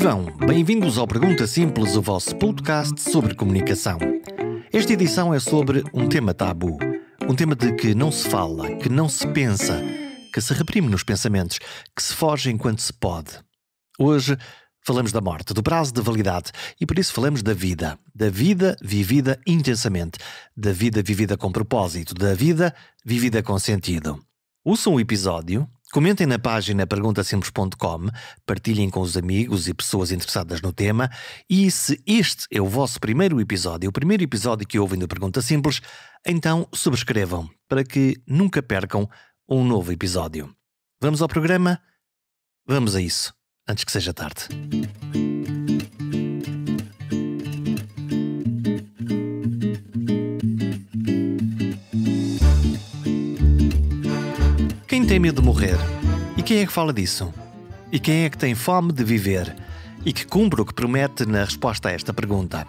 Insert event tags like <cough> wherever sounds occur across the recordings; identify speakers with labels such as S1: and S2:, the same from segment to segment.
S1: Vivão, bem-vindos ao Pergunta Simples, o vosso podcast sobre comunicação. Esta edição é sobre um tema tabu, um tema de que não se fala, que não se pensa, que se reprime nos pensamentos, que se foge enquanto se pode. Hoje falamos da morte, do prazo de validade e por isso falamos da vida, da vida vivida intensamente, da vida vivida com propósito, da vida vivida com sentido. Ouçam o episódio Comentem na página perguntasimples.com, partilhem com os amigos e pessoas interessadas no tema e se este é o vosso primeiro episódio, o primeiro episódio que ouvem do Pergunta Simples, então subscrevam para que nunca percam um novo episódio. Vamos ao programa? Vamos a isso, antes que seja tarde. tem medo de morrer? E quem é que fala disso? E quem é que tem fome de viver? E que cumpre o que promete na resposta a esta pergunta?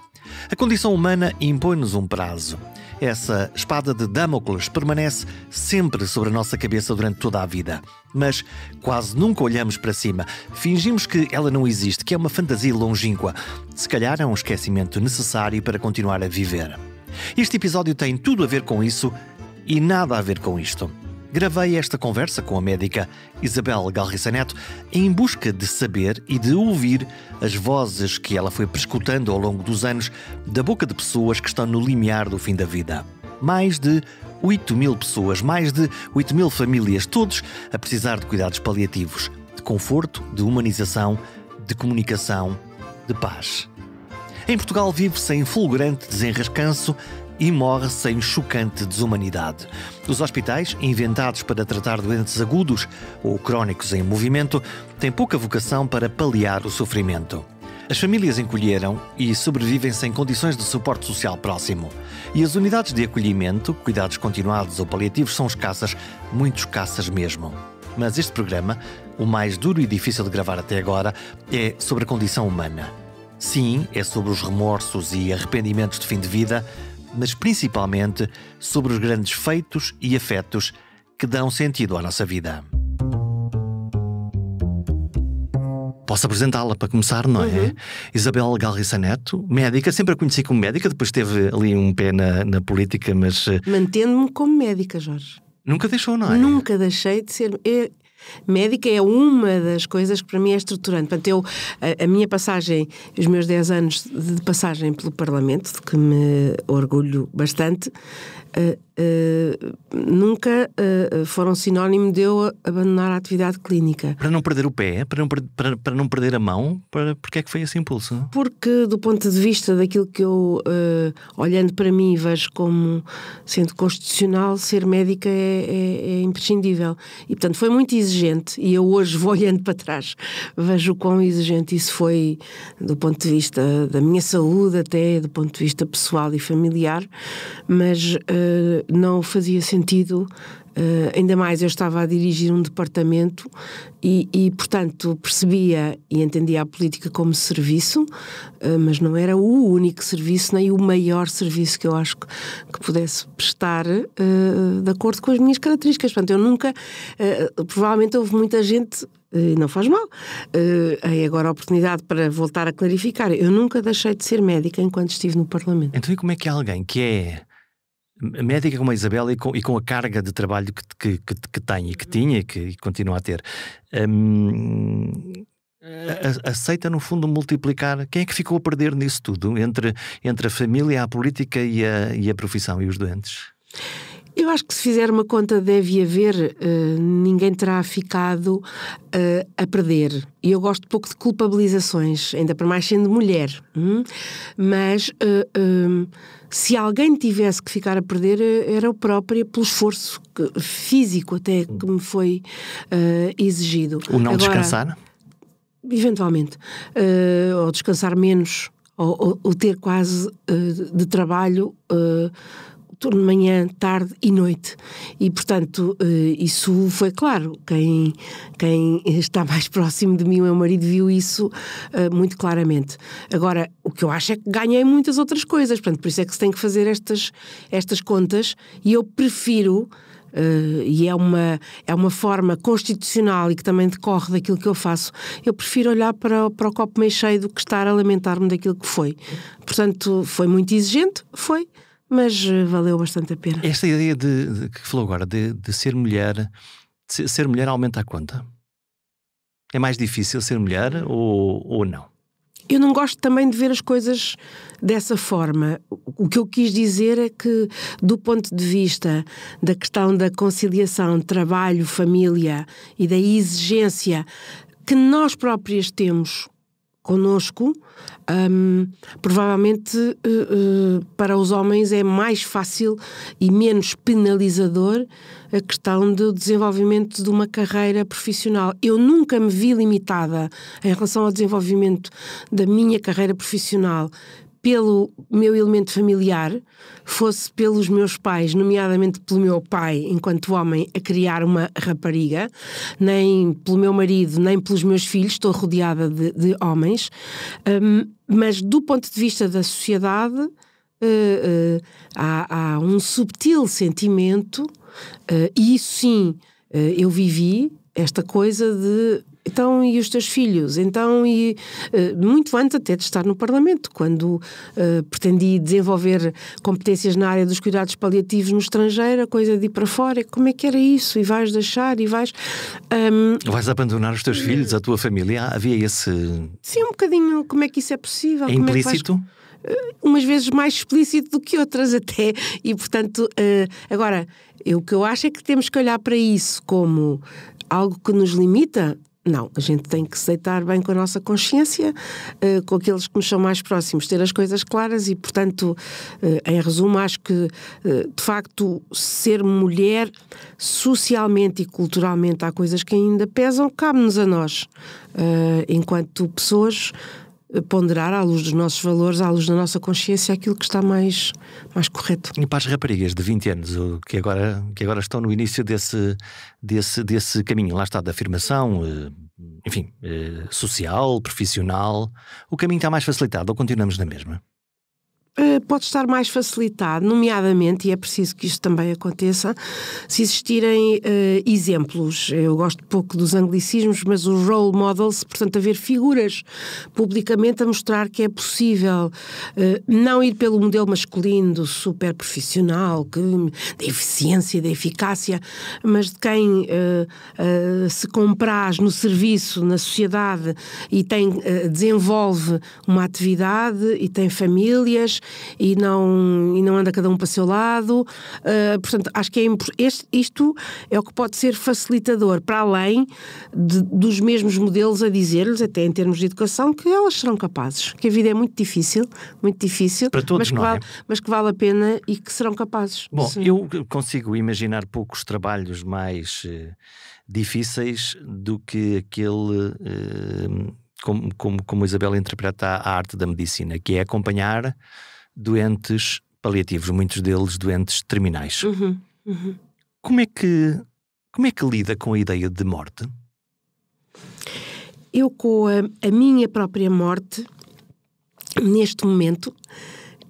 S1: A condição humana impõe-nos um prazo. Essa espada de Damocles permanece sempre sobre a nossa cabeça durante toda a vida. Mas quase nunca olhamos para cima. Fingimos que ela não existe, que é uma fantasia longínqua. Se calhar é um esquecimento necessário para continuar a viver. Este episódio tem tudo a ver com isso e nada a ver com isto gravei esta conversa com a médica Isabel Galriça Neto em busca de saber e de ouvir as vozes que ela foi prescutando ao longo dos anos da boca de pessoas que estão no limiar do fim da vida. Mais de 8 mil pessoas, mais de 8 mil famílias, todos a precisar de cuidados paliativos, de conforto, de humanização, de comunicação, de paz. Em Portugal vive-se em fulgurante desenrascanço e morre sem chocante desumanidade. Os hospitais, inventados para tratar doentes agudos ou crónicos em movimento, têm pouca vocação para paliar o sofrimento. As famílias encolheram e sobrevivem sem condições de suporte social próximo. E as unidades de acolhimento, cuidados continuados ou paliativos, são escassas, muito escassas mesmo. Mas este programa, o mais duro e difícil de gravar até agora, é sobre a condição humana. Sim, é sobre os remorsos e arrependimentos de fim de vida, mas principalmente sobre os grandes feitos e afetos que dão sentido à nossa vida. Posso apresentá-la para começar, não é? Uhum. Isabel Galriça Neto, médica, sempre a conheci como médica, depois teve ali um pé na, na política, mas. Eh,
S2: Mantendo-me como médica, Jorge.
S1: Nunca deixou, não é?
S2: Nunca deixei de ser. É, médica é uma das coisas que para mim é estruturante. Portanto, eu, a, a minha passagem, os meus 10 anos de passagem pelo Parlamento, de que me orgulho bastante, uh, eh, nunca uh, foram sinónimo de eu abandonar a atividade clínica.
S1: Para não perder o pé, para não, para, para não perder a mão, para, porque é que foi esse impulso?
S2: Porque, do ponto de vista daquilo que eu, uh, olhando para mim, vejo como sendo constitucional, ser médica é, é, é imprescindível. E, portanto, foi muito exigente, e eu hoje vou olhando para trás, vejo o quão exigente isso foi do ponto de vista da minha saúde, até do ponto de vista pessoal e familiar, mas uh, não fazia sentido Uh, ainda mais eu estava a dirigir um departamento e, e, portanto, percebia e entendia a política como serviço, uh, mas não era o único serviço nem o maior serviço que eu acho que, que pudesse prestar uh, de acordo com as minhas características. Portanto, eu nunca. provavelmente houve muita gente e não faz mal. É agora a oportunidade para voltar a clarificar. Eu nunca deixei de ser médica enquanto estive no Parlamento.
S1: Então, e como é que alguém que é médica como a Isabela e com, e com a carga de trabalho que, que, que, que tem e que uhum. tinha e que e continua a ter. Hum, eh. aceita, no fundo, multiplicar. Quem é que ficou a perder nisso tudo? Entre, entre a família, a política e a, e a profissão e os doentes?
S2: Eu acho que se fizer uma conta deve haver, uh, ninguém terá ficado uh, a perder. E eu gosto pouco de culpabilizações, ainda para mais sendo mulher. Hum? Mas uh, se alguém tivesse que ficar a perder, era o próprio, pelo esforço que, físico até que me foi exigido.
S1: O não Agora, descansar?
S2: Eventualmente. ou descansar menos, ou, ou, ou ter quase de trabalho turno de manhã, tarde e noite. E, portanto, eh, isso foi claro. Quem, quem está mais <laughs> próximo de mim, o meu marido, viu isso eh, muito claramente. Agora, o que eu acho é que ganhei muitas outras coisas, portanto, por isso é que se tem que fazer estas, estas contas e eu prefiro. Uh, e é uma, é uma forma constitucional e que também decorre daquilo que eu faço, eu prefiro olhar para, para o copo meio cheio do que estar a lamentar-me daquilo que foi. Portanto, foi muito exigente, foi mas eh, valeu bastante a pena.
S1: Esta ideia de, de que falou agora, de, de ser mulher, de ser mulher aumenta a conta? É mais difícil ser mulher ou, ou não?
S2: Eu não gosto também de ver as coisas dessa forma. O que eu quis dizer é que, do ponto de vista da questão da conciliação trabalho-família e da exigência que nós próprias temos conosco, um, provavelmente uh, uh, para os homens é mais fácil e menos penalizador a questão do desenvolvimento de uma carreira profissional. Eu nunca me vi limitada em relação ao desenvolvimento da minha carreira profissional pelo meu elemento familiar, fosse pelos meus pais, nomeadamente pelo meu pai, enquanto homem, a criar uma rapariga, nem pelo meu marido, nem pelos meus filhos, estou rodeada de, de homens, um, mas do ponto de vista da sociedade, uh, uh, há, há, um subtil sentimento, uh, e isso sim eu vivi, esta coisa de então, e os teus filhos? Então, e eh, muito antes até de estar no Parlamento, quando uh, pretendi desenvolver competências na área dos cuidados paliativos no estrangeiro, a coisa de ir para fora, como é que era isso? E vais deixar, e vais. Um...
S1: Ehm, vais abandonar os teus uh... filhos, a tua família? Havia esse.
S2: Sim, um bocadinho. Como é que isso é possível? É como é implícito? uh, umas vezes mais explícito do que outras, até. <laughs> E, portanto, agora, eu, o que eu acho é que temos que olhar para isso como algo que nos limita não, a gente tem que aceitar bem com a nossa consciência, eh, com aqueles que nos são mais próximos, ter as coisas claras e, portanto, eh, em resumo, acho que, eh, de facto, ser mulher socialmente e culturalmente há coisas que ainda pesam, cabe-nos a nós, enquanto pessoas ponderar à luz dos nossos valores, à luz da nossa consciência, aquilo que está mais, mais correto.
S1: E para as raparigas de 20 anos, que agora, que agora estão no início desse, desse, desse caminho, lá está, da afirmação, eh, enfim, eh, social, profissional, o caminho está mais facilitado ou continuamos na mesma?
S2: Eh, pode estar mais facilitado, nomeadamente, e é preciso que isto também aconteça, se existirem uh, exemplos. Eu gosto pouco dos anglicismos, mas os role models, portanto, haver figuras publicamente a mostrar que é possível uh, não ir pelo modelo masculino do super profissional, que, da eficiência, da eficácia, mas de quem uh, se compraz no serviço, na sociedade e tem, desenvolve uma atividade e tem famílias e não, e não anda cada um para o seu lado. Uh, portanto, acho que é este, isto é o que pode ser facilitador, para além de, dos mesmos modelos a dizer-lhes, até em termos de educação, que elas serão capazes. Que a vida é muito difícil, muito difícil, para todos, mas, que é? vale, é? mas que vale a pena e que serão capazes. Bom, Sim. eu
S1: consigo imaginar poucos trabalhos mais eh, difíceis do que aquele. Eh, como, como, como Isabel interpreta a arte da medicina, que é acompanhar doentes paliativos, muitos deles doentes terminais. Uhum, uhum. Como, é que, como é que lida com a ideia de morte?
S2: Eu, com a, a minha própria morte, neste momento,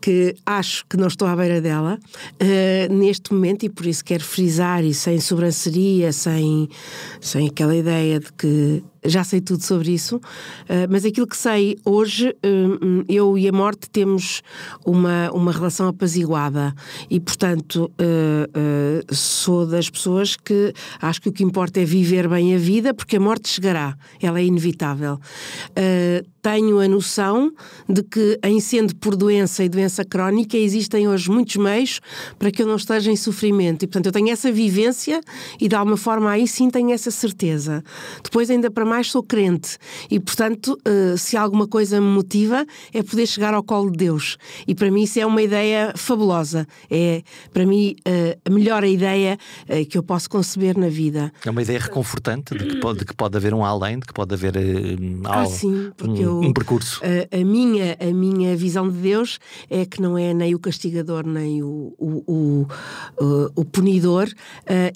S2: que acho que não estou à beira dela uh, neste momento e por isso quero frisar e sem sobranceria, sem, sem aquela ideia de que já sei tudo sobre isso, eh, mas aquilo que sei hoje, eh, eu e a morte temos uma, uma relação apaziguada e, portanto, eh, sou das pessoas que acho que o que importa é viver bem a vida, porque a morte chegará, ela é inevitável. Tenho a noção de que, em sendo por doença e doença crónica, existem hoje muitos meios para que eu não esteja em sofrimento. E, portanto, eu tenho essa vivência e, de alguma forma, aí sim tenho essa certeza. Depois, ainda para mais sou crente e, portanto, eh, se alguma coisa me motiva é poder chegar ao colo de Deus. E para mim isso é uma ideia fabulosa. É, para mim, eh, a melhor ideia eh, que eu posso conceber na vida.
S1: É uma ideia reconfortante de que pode, de que pode haver um além, de que pode haver um, ah, sim, porque um, eu, um percurso.
S2: A, a, minha, a minha visão de Deus é que não é nem o castigador, nem o, o, o, o punidor,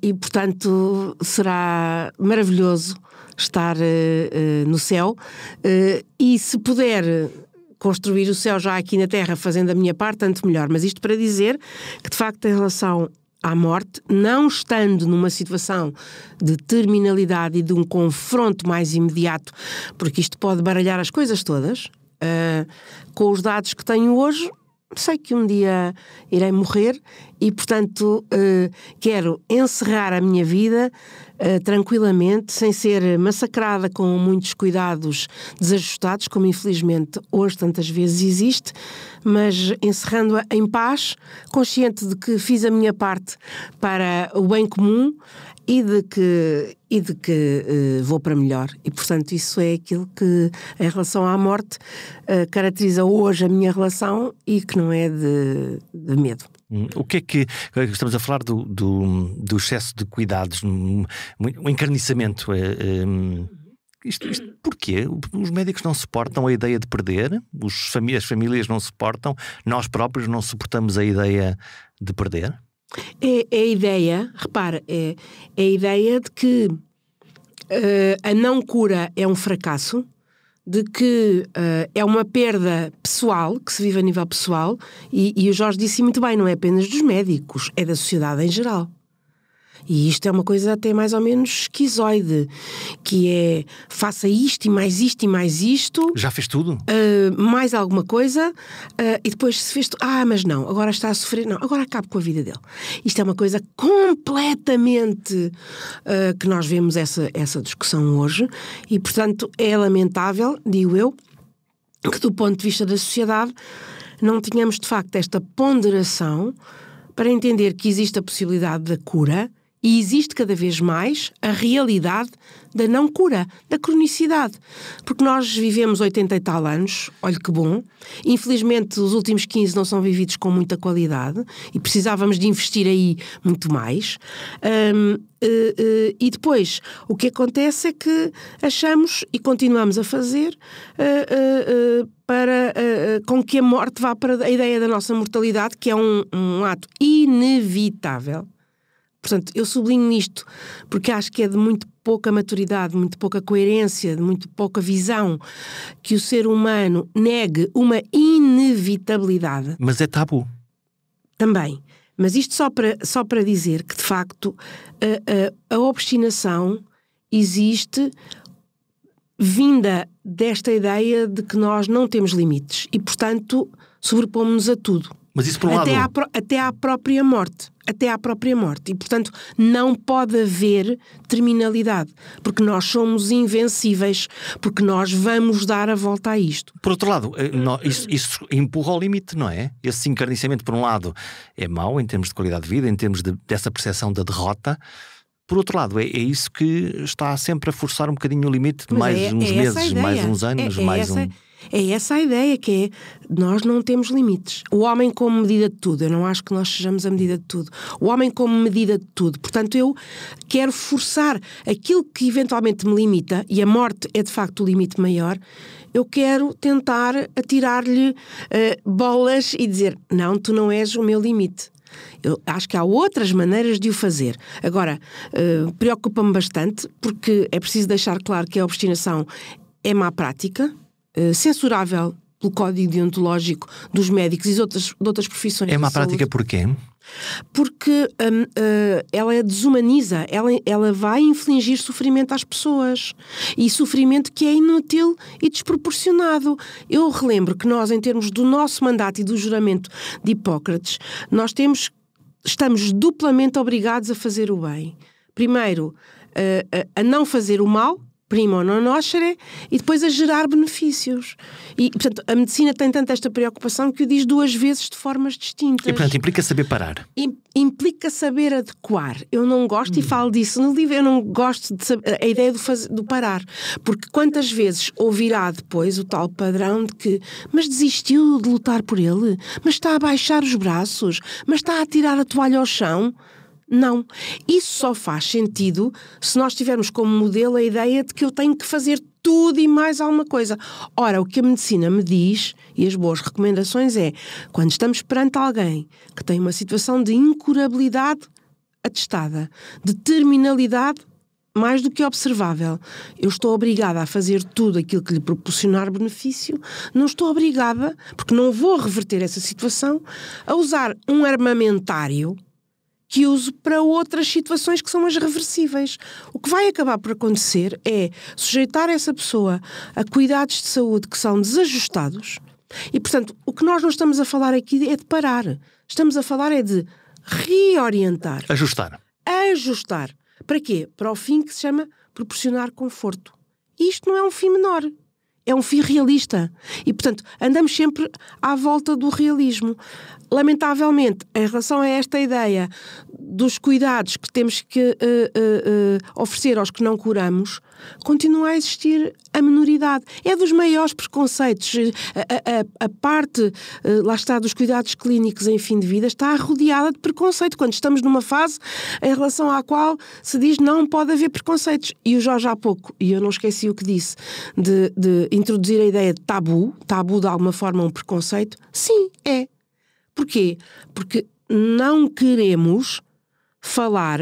S2: e, portanto, será maravilhoso estar eh, eh, no céu. Eh, e se puder construir o céu já aqui na Terra, fazendo a minha parte, tanto melhor. Mas isto para dizer que, de facto, em relação à morte, não estando numa situação de terminalidade e de um confronto mais imediato, porque isto pode baralhar as coisas todas, uh, com os dados que tenho hoje, sei que um dia irei morrer e, portanto, eh, quero encerrar a minha vida eh, tranquilamente, sem ser massacrada com muitos cuidados desajustados, como infelizmente hoje tantas vezes existe, mas encerrando-a em paz, consciente de que fiz a minha parte para o bem comum, e de que, e de que uh, vou para melhor. E, portanto, isso é aquilo que, em relação à morte, uh, caracteriza hoje a minha relação e que não é de, de medo.
S1: Hum, o que é que. Eh, estamos a falar do, do, do excesso de cuidados, um, encarniçamento. é isto, isto, porquê? Os médicos não suportam a ideia de perder, os, as famílias não suportam, nós próprios não suportamos a ideia de perder?
S2: É, é a ideia, repara, é, é, a ideia de que uh, a não cura é um fracasso, de que uh, é uma perda pessoal, que se vive a nível pessoal, e, e o Jorge disse muito bem, não é apenas dos médicos, é da sociedade em geral. E isto é uma coisa até mais ou menos esquizoide, que é faça isto e mais isto e mais isto. Já fez tudo? Uh, mais alguma coisa, uh, e depois se fez Ah, mas não, agora está a sofrer. Não, agora acabo com a vida dele. Isto é uma coisa completamente uh, que nós vemos essa, essa discussão hoje, e portanto é lamentável, digo eu, que do ponto de vista da sociedade não tenhamos de facto esta ponderação para entender que existe a possibilidade da cura e existe cada vez mais a realidade da não cura, da cronicidade. Porque nós vivemos 80 e tal anos, olha que bom. Infelizmente, os últimos 15 não são vividos com muita qualidade e precisávamos de investir aí muito mais. Um, Uh, eh, uh, eh, e depois, o que acontece é que achamos e continuamos a fazer uh, para com que a morte vá para a ideia da nossa mortalidade, que é um, um ato inevitável. Portanto, eu sublinho isto porque acho que é de muito pouca maturidade, muito pouca coerência, de muito pouca visão que o ser humano negue uma inevitabilidade.
S1: Mas é tabu.
S2: Também. Mas isto só para, só para dizer que, de facto, a, a, a obstinação existe vinda desta ideia de que nós não temos limites e, portanto, sobrepomos-nos a tudo.
S1: Mas isso por um até lado. À
S2: pro, até à própria morte. Até à própria morte. E, portanto, não pode haver terminalidade. Porque nós somos invencíveis. Porque nós vamos dar a volta a isto.
S1: Por outro lado, eh, isso, isso empurra ao limite, não é? Esse encarniciamento, por um lado, é mau em termos de qualidade de vida, em termos de, dessa percepção da derrota. Por outro lado, é, é, isso que está sempre a forçar um bocadinho o limite de mais é, uns é meses, mais uns anos, é, é mais um.
S2: É essa a ideia que é, nós não temos limites. O homem como medida de tudo, eu não acho que nós sejamos a medida de tudo. O homem como medida de tudo. Portanto, eu quero forçar aquilo que eventualmente me limita, e a morte é de facto o limite maior, eu quero tentar atirar-lhe uh, bolas e dizer, não, tu não és o meu limite. Eu acho que há outras maneiras de o fazer. Agora, uh, preocupa-me bastante, porque é preciso deixar claro que a obstinação é má prática, eh, censurável pelo código deontológico dos médicos e de outras, de outras profissões. É uma prática porquê? Porque um, uh, eh, ela é desumaniza, ela, ela vai infligir sofrimento às pessoas e sofrimento que é inútil e desproporcionado. Eu relembro que nós, em termos do nosso mandato e do juramento de Hipócrates, nós temos, estamos duplamente obrigados a fazer o bem. Primeiro, uh, a não fazer o mal, primo ou non-nocere e depois a gerar benefícios. E, portanto, a medicina tem tanto esta preocupação que o diz duas vezes de formas distintas. E, portanto, implica
S1: saber parar.
S2: implica saber adequar. Eu não gosto, hum. e falo disso no livro, eu não gosto de saber, a ideia do, fazer, do parar. Porque quantas vezes ouvirá depois o tal padrão de que mas desistiu de lutar por ele? Mas está a baixar os braços? Mas está a tirar a toalha ao chão? Não. Isso só faz sentido se nós tivermos como modelo a ideia de que eu tenho que fazer tudo e mais alguma coisa. Ora, o que a medicina me diz e as boas recomendações é quando estamos perante alguém que tem uma situação de incurabilidade atestada, de terminalidade mais do que observável. Eu estou obrigada a fazer tudo aquilo que lhe proporcionar benefício, não estou obrigada, porque não vou reverter essa situação, a usar um armamentário que uso para outras situações que são as reversíveis. O que vai acabar por acontecer é sujeitar essa pessoa a cuidados de saúde que são desajustados. E, portanto, o que nós não estamos a falar aqui é de parar. Estamos a falar é de reorientar. Ajustar. Ajustar. Para quê? Para o fim que se chama proporcionar conforto. E isto não é um fim menor é um fim realista. E, portanto, andamos sempre à volta do realismo. Lamentavelmente, em relação a esta ideia dos cuidados que temos que uh, uh, uh, oferecer aos que não curamos, continua a existir a minoridade. É dos maiores preconceitos. A, a, a parte, lá está, dos cuidados clínicos em fim de vida está rodeada de preconceito, quando estamos numa fase em relação à qual se diz não pode haver preconceitos. E o Jorge há pouco, e eu não esqueci o que disse, de, de introduzir a ideia de tabu, tabu de alguma forma um preconceito. Sim, é, Porquê? Porque não queremos falar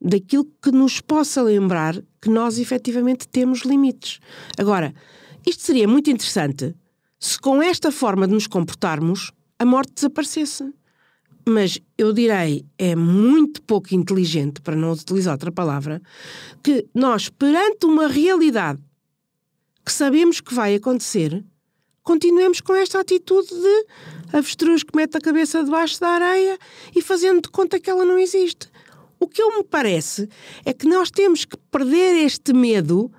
S2: daquilo que nos possa lembrar que nós efetivamente temos limites. Agora, isto seria muito interessante se com esta forma de nos comportarmos a morte desaparecesse. Mas eu direi, é muito pouco inteligente, para não utilizar outra palavra, que nós, perante uma realidade que sabemos que vai acontecer, continuemos com esta atitude de avestruz que mete a cabeça debaixo da areia e fazendo de conta que ela não existe. O que eu me parece é que nós temos que perder este medo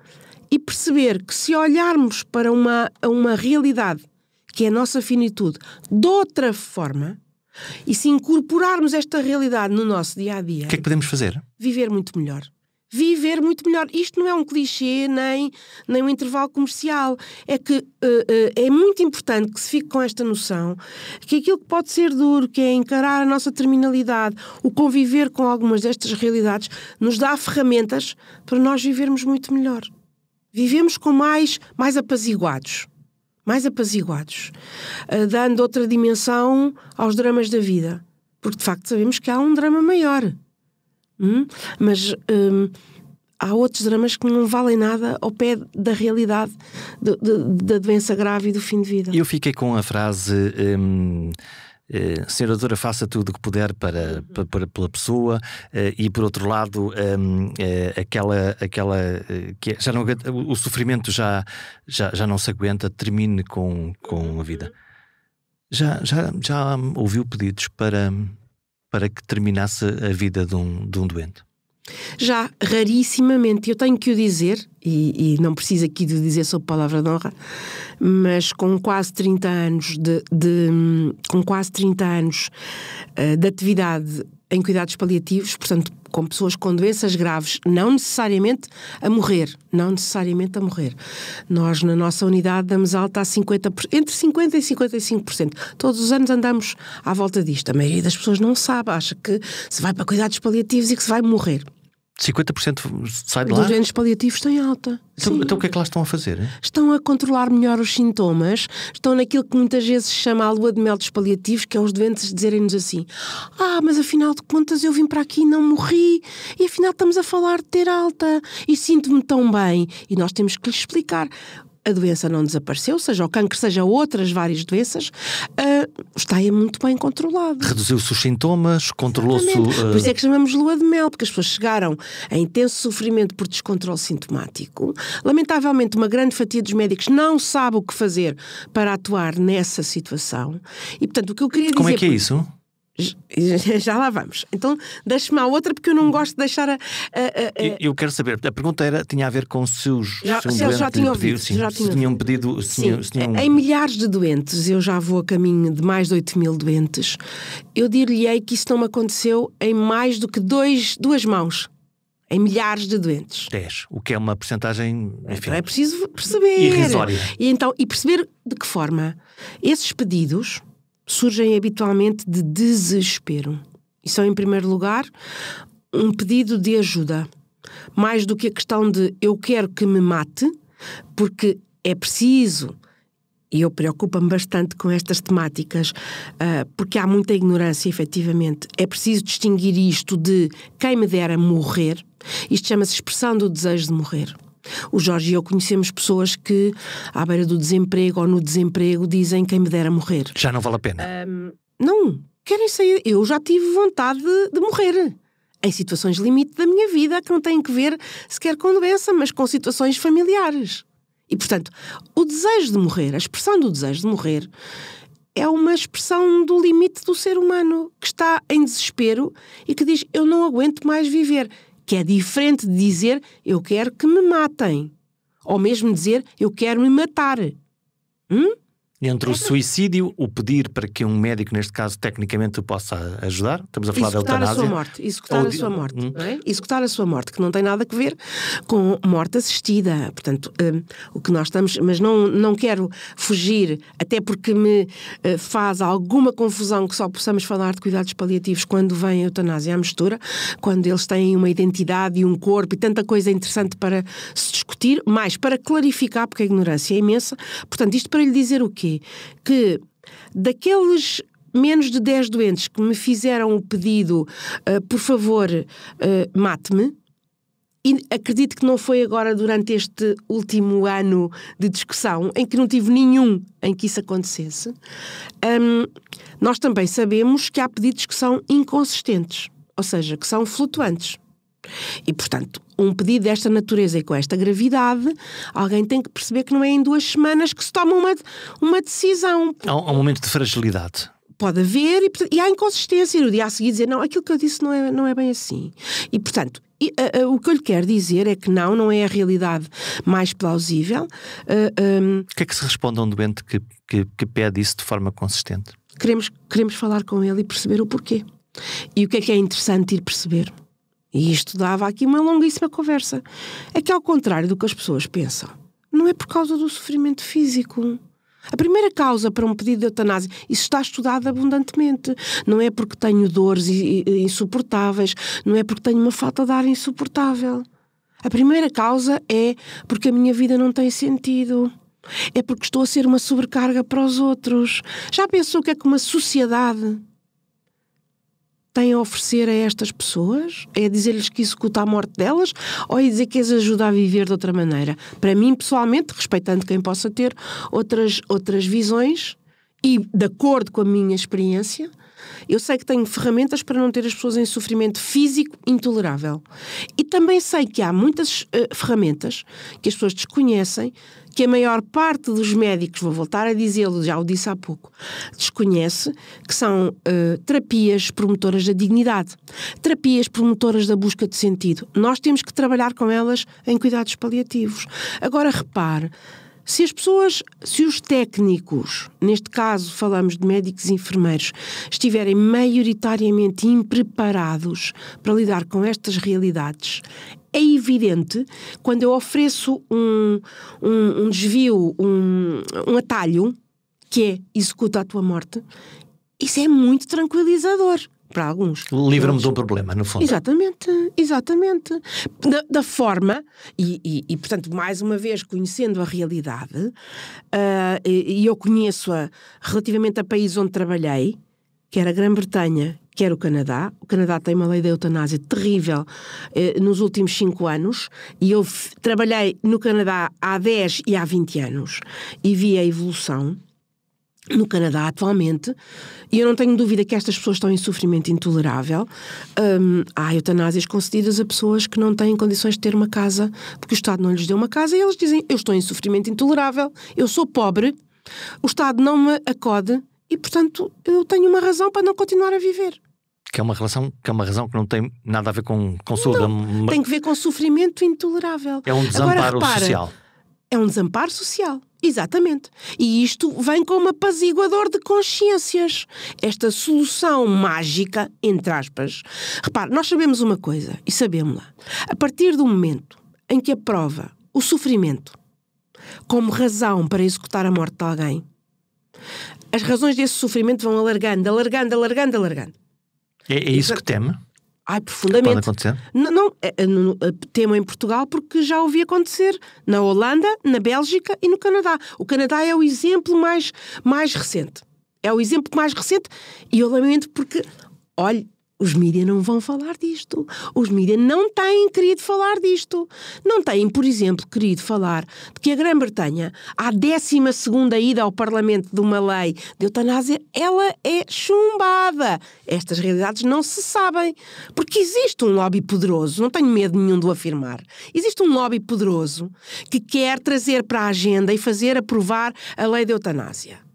S2: e perceber que se olharmos para uma, uma realidade que é a nossa finitude de outra forma e se incorporarmos esta realidade no nosso dia a dia.
S1: O que é que podemos fazer?
S2: Viver muito melhor viver muito melhor. Isto não é um clichê nem, nem um intervalo comercial. É que uh, uh, é muito importante que se fique com esta noção que aquilo que pode ser duro, que é encarar a nossa terminalidade, o conviver com algumas destas realidades, nos dá ferramentas para nós vivermos muito melhor. Vivemos com mais, mais apaziguados mais apaziguados, eh, dando outra dimensão aos dramas da vida. Porque de facto sabemos que há um drama maior. Hum? Mas hum, há outros dramas que não valem nada ao pé da realidade de, da doença grave e do fim de vida.
S1: Eu fiquei com a frase. Hum... Eh, senhora doutora, faça tudo o que puder para, uhum. para, para pela pessoa eh, e por outro lado um, eh, aquela aquela que é, já não o sofrimento já, já já não se aguenta termine com com a vida uhum. já já já ouviu pedidos para para que terminasse a vida de um, de um doente?
S2: Já, rarissimamente, eu tenho que o dizer, e, e, não preciso aqui de dizer sobre palavra de honra, mas com quase 30 anos de, de com quase 30 anos eh, de atividade em cuidados paliativos, portanto, com pessoas com doenças graves, não necessariamente a morrer, não necessariamente a morrer. Nós, na nossa unidade, damos alta a 50%, entre 50% e 55%. Todos os anos andamos à volta disto. A maioria das pessoas não sabe, acha que se vai para cuidados paliativos e que se vai morrer.
S1: 50% sai de lá? Os doentes
S2: paliativos têm alta.
S1: Então, então, o que é que lá estão a fazer?
S2: Estão a controlar melhor os sintomas, estão naquilo que muitas vezes se chama a lua de mel dos paliativos, que é os doentes dizerem-nos assim: Ah, mas afinal de contas eu vim para aqui e não morri, e afinal estamos a falar de ter alta, e sinto-me tão bem. E nós temos que lhes explicar: a doença não desapareceu, seja o câncer, seja outras várias doenças, uh, está aí muito bem controlado.
S1: Reduziu-se os sintomas, controlou-se. Uh... Por isso é
S2: que chamamos lua de mel, porque as pessoas chegaram a intenso sofrimento por descontrole sintomático. Lamentavelmente, uma grande fatia dos médicos não sabe o que fazer para atuar nessa situação.
S1: E, portanto, o que eu queria Como é dizer. Como é que é isso? <laughs>
S2: Já lá vamos. Então, deixe-me à outra, porque eu não gosto de deixar a. a, a...
S1: Eu, eu, quero saber, a pergunta era, tinha a ver com se os. Já, se, um se já tinham pedido, sim, já se tinham pedido. Se sim, se tinham... Em
S2: milhares de doentes, eu já vou a caminho de mais de 8 mil doentes, eu diria lhe que isso não me aconteceu em mais do que dois, duas mãos em milhares de doentes.
S1: 10, o que é uma porcentagem, enfim. Então
S2: é preciso perceber. Irrisória. E então, e perceber de que forma esses pedidos surgem habitualmente de desespero e são, em primeiro lugar, um pedido de ajuda, mais do que a questão de eu quero que me mate, porque é preciso. E eu preocupo-me bastante com estas temáticas, uh, porque há muita ignorância, efetivamente. É preciso distinguir isto de quem me dera morrer. Isto chama-se expressão do desejo de morrer. O Jorge e eu conhecemos pessoas que, à beira do desemprego ou no desemprego, dizem quem me dera morrer.
S1: Já não vale a pena.
S2: Um, não, querem sair. Eu já tive vontade de morrer. Em situações limite da minha vida, que não têm que ver sequer com doença, mas com situações familiares. E, portanto, o desejo de morrer, a expressão do desejo de morrer, é uma expressão do limite do ser humano que está em desespero e que diz: Eu não aguento mais viver que é diferente de dizer eu quero que me matem, ou mesmo dizer eu quero me matar.
S1: Hum? entre o suicídio, o pedir para que um médico, neste caso, tecnicamente, o possa ajudar, estamos a falar de da eutanásia. A sua morte, executar ou... a sua morte,
S2: hum? é? executar a sua morte, que não tem nada a ver com morte assistida. Portanto, um, o que nós estamos, mas não, não quero fugir, até porque me eh, faz alguma confusão que só possamos falar de cuidados paliativos quando vem a eutanásia à mistura, quando eles têm uma identidade e um corpo e tanta coisa interessante para se discutir, mais para clarificar, porque a ignorância é imensa. Portanto, isto para lhe dizer o quê? que daqueles menos de 10 doentes que me fizeram o pedido, uh, por favor, uh, mate-me. E acredito que não foi agora durante este último ano de discussão, em que não tive nenhum em que isso acontecesse. Um, nós também sabemos que há pedidos que são inconsistentes, ou seja, que são flutuantes. E, portanto, um pedido desta natureza e com esta gravidade, alguém tem que perceber que não é em duas semanas que se toma uma, uma decisão.
S1: Há um, há um momento de fragilidade
S2: pode haver e, e há inconsistência. E o dia a seguir dizer, não, aquilo que eu disse não é, não é bem assim. E, portanto, e, uh, uh, o que eu lhe quero dizer é que não, não é a realidade mais
S1: plausível. Uh, eh, um... Ehm, o que é que se responde a um doente que, que, que, pede isso de forma consistente?
S2: Queremos, queremos falar com ele e perceber o porquê. E o que é que é interessante ir perceber? E isto dava aqui uma longuíssima conversa. É que, ao contrário do que as pessoas pensam, não é por causa do sofrimento físico. A primeira causa para um pedido de eutanásia, isso está estudado abundantemente. Não é porque tenho dores insuportáveis, não é porque tenho uma falta de ar insuportável. A primeira causa é porque a minha vida não tem sentido. É porque estou a ser uma sobrecarga para os outros. Já pensou o que é que uma sociedade tem a oferecer a estas pessoas? É dizer-lhes que executa a morte delas? Ou é dizer que as ajuda a viver de outra maneira? Para mim, pessoalmente, respeitando quem possa ter outras, outras visões e de acordo com a minha experiência, eu sei que tenho ferramentas para não ter as pessoas em sofrimento físico intolerável. E também sei que há muitas uh, ferramentas que as pessoas desconhecem que a maior parte dos médicos, vou voltar a dizê-lo, já o disse há pouco, desconhece, que são uh, terapias promotoras da dignidade, terapias promotoras da busca de sentido. Nós temos que trabalhar com elas em cuidados paliativos. Agora, repare, se as pessoas, se os técnicos, neste caso falamos de médicos e enfermeiros, estiverem maioritariamente impreparados para lidar com estas realidades, é evidente quando eu ofereço um, um, um desvio, um, um atalho, que é executa a tua morte, isso é muito tranquilizador para alguns.
S1: Livra-me de um problema, no fundo.
S2: Exatamente, exatamente. Da, da forma, e, e, e, portanto, mais uma vez, conhecendo a realidade, uh, e, e eu conheço-a relativamente a países onde trabalhei, quer a Grã-Bretanha, quer o Canadá. O Canadá tem uma lei da eutanásia terrível eh, nos últimos cinco anos e eu trabalhei no Canadá há 10 e há 20 anos e vi a evolução no Canadá atualmente, e eu não tenho dúvida que estas pessoas estão em sofrimento intolerável. Um, há eutanásias concedidas a pessoas que não têm condições de ter uma casa, porque o Estado não lhes deu uma casa, e eles dizem: Eu estou em sofrimento intolerável, eu sou pobre, o Estado não me acode, e, portanto, eu tenho uma razão para não continuar a viver.
S1: Que é uma relação que é uma razão que não tem nada a ver com, com não, uma... Tem que
S2: ver com sofrimento intolerável. É um desamparo Agora, repara, social. É um desamparo social. Exatamente. E isto vem como apaziguador de consciências. Esta solução mágica, entre aspas. Repare, nós sabemos uma coisa, e sabemos-la. A partir do momento em que aprova o sofrimento como razão para executar a morte de alguém, as razões desse sofrimento vão alargando, alargando, alargando, alargando.
S1: É, é isso que teme? Ai, profundamente. Pode acontecer?
S2: Não, não, é, é, não, eh, temo em Portugal porque já ouvi acontecer na Holanda, na Bélgica e no Canadá. O Canadá é o exemplo mais, mais recente. É o exemplo mais recente e eu lamento porque, olhe, os mídia não vão falar disto. Os mídia não têm querido falar disto. Não têm, por exemplo, querido falar de que a Grã-Bretanha, à 12 ida ao Parlamento de uma lei de eutanásia, ela é chumbada. Estas realidades não se sabem. Porque existe um lobby poderoso, não tenho medo nenhum de o afirmar. Existe um lobby poderoso que quer trazer para a agenda e fazer aprovar a lei de eutanásia.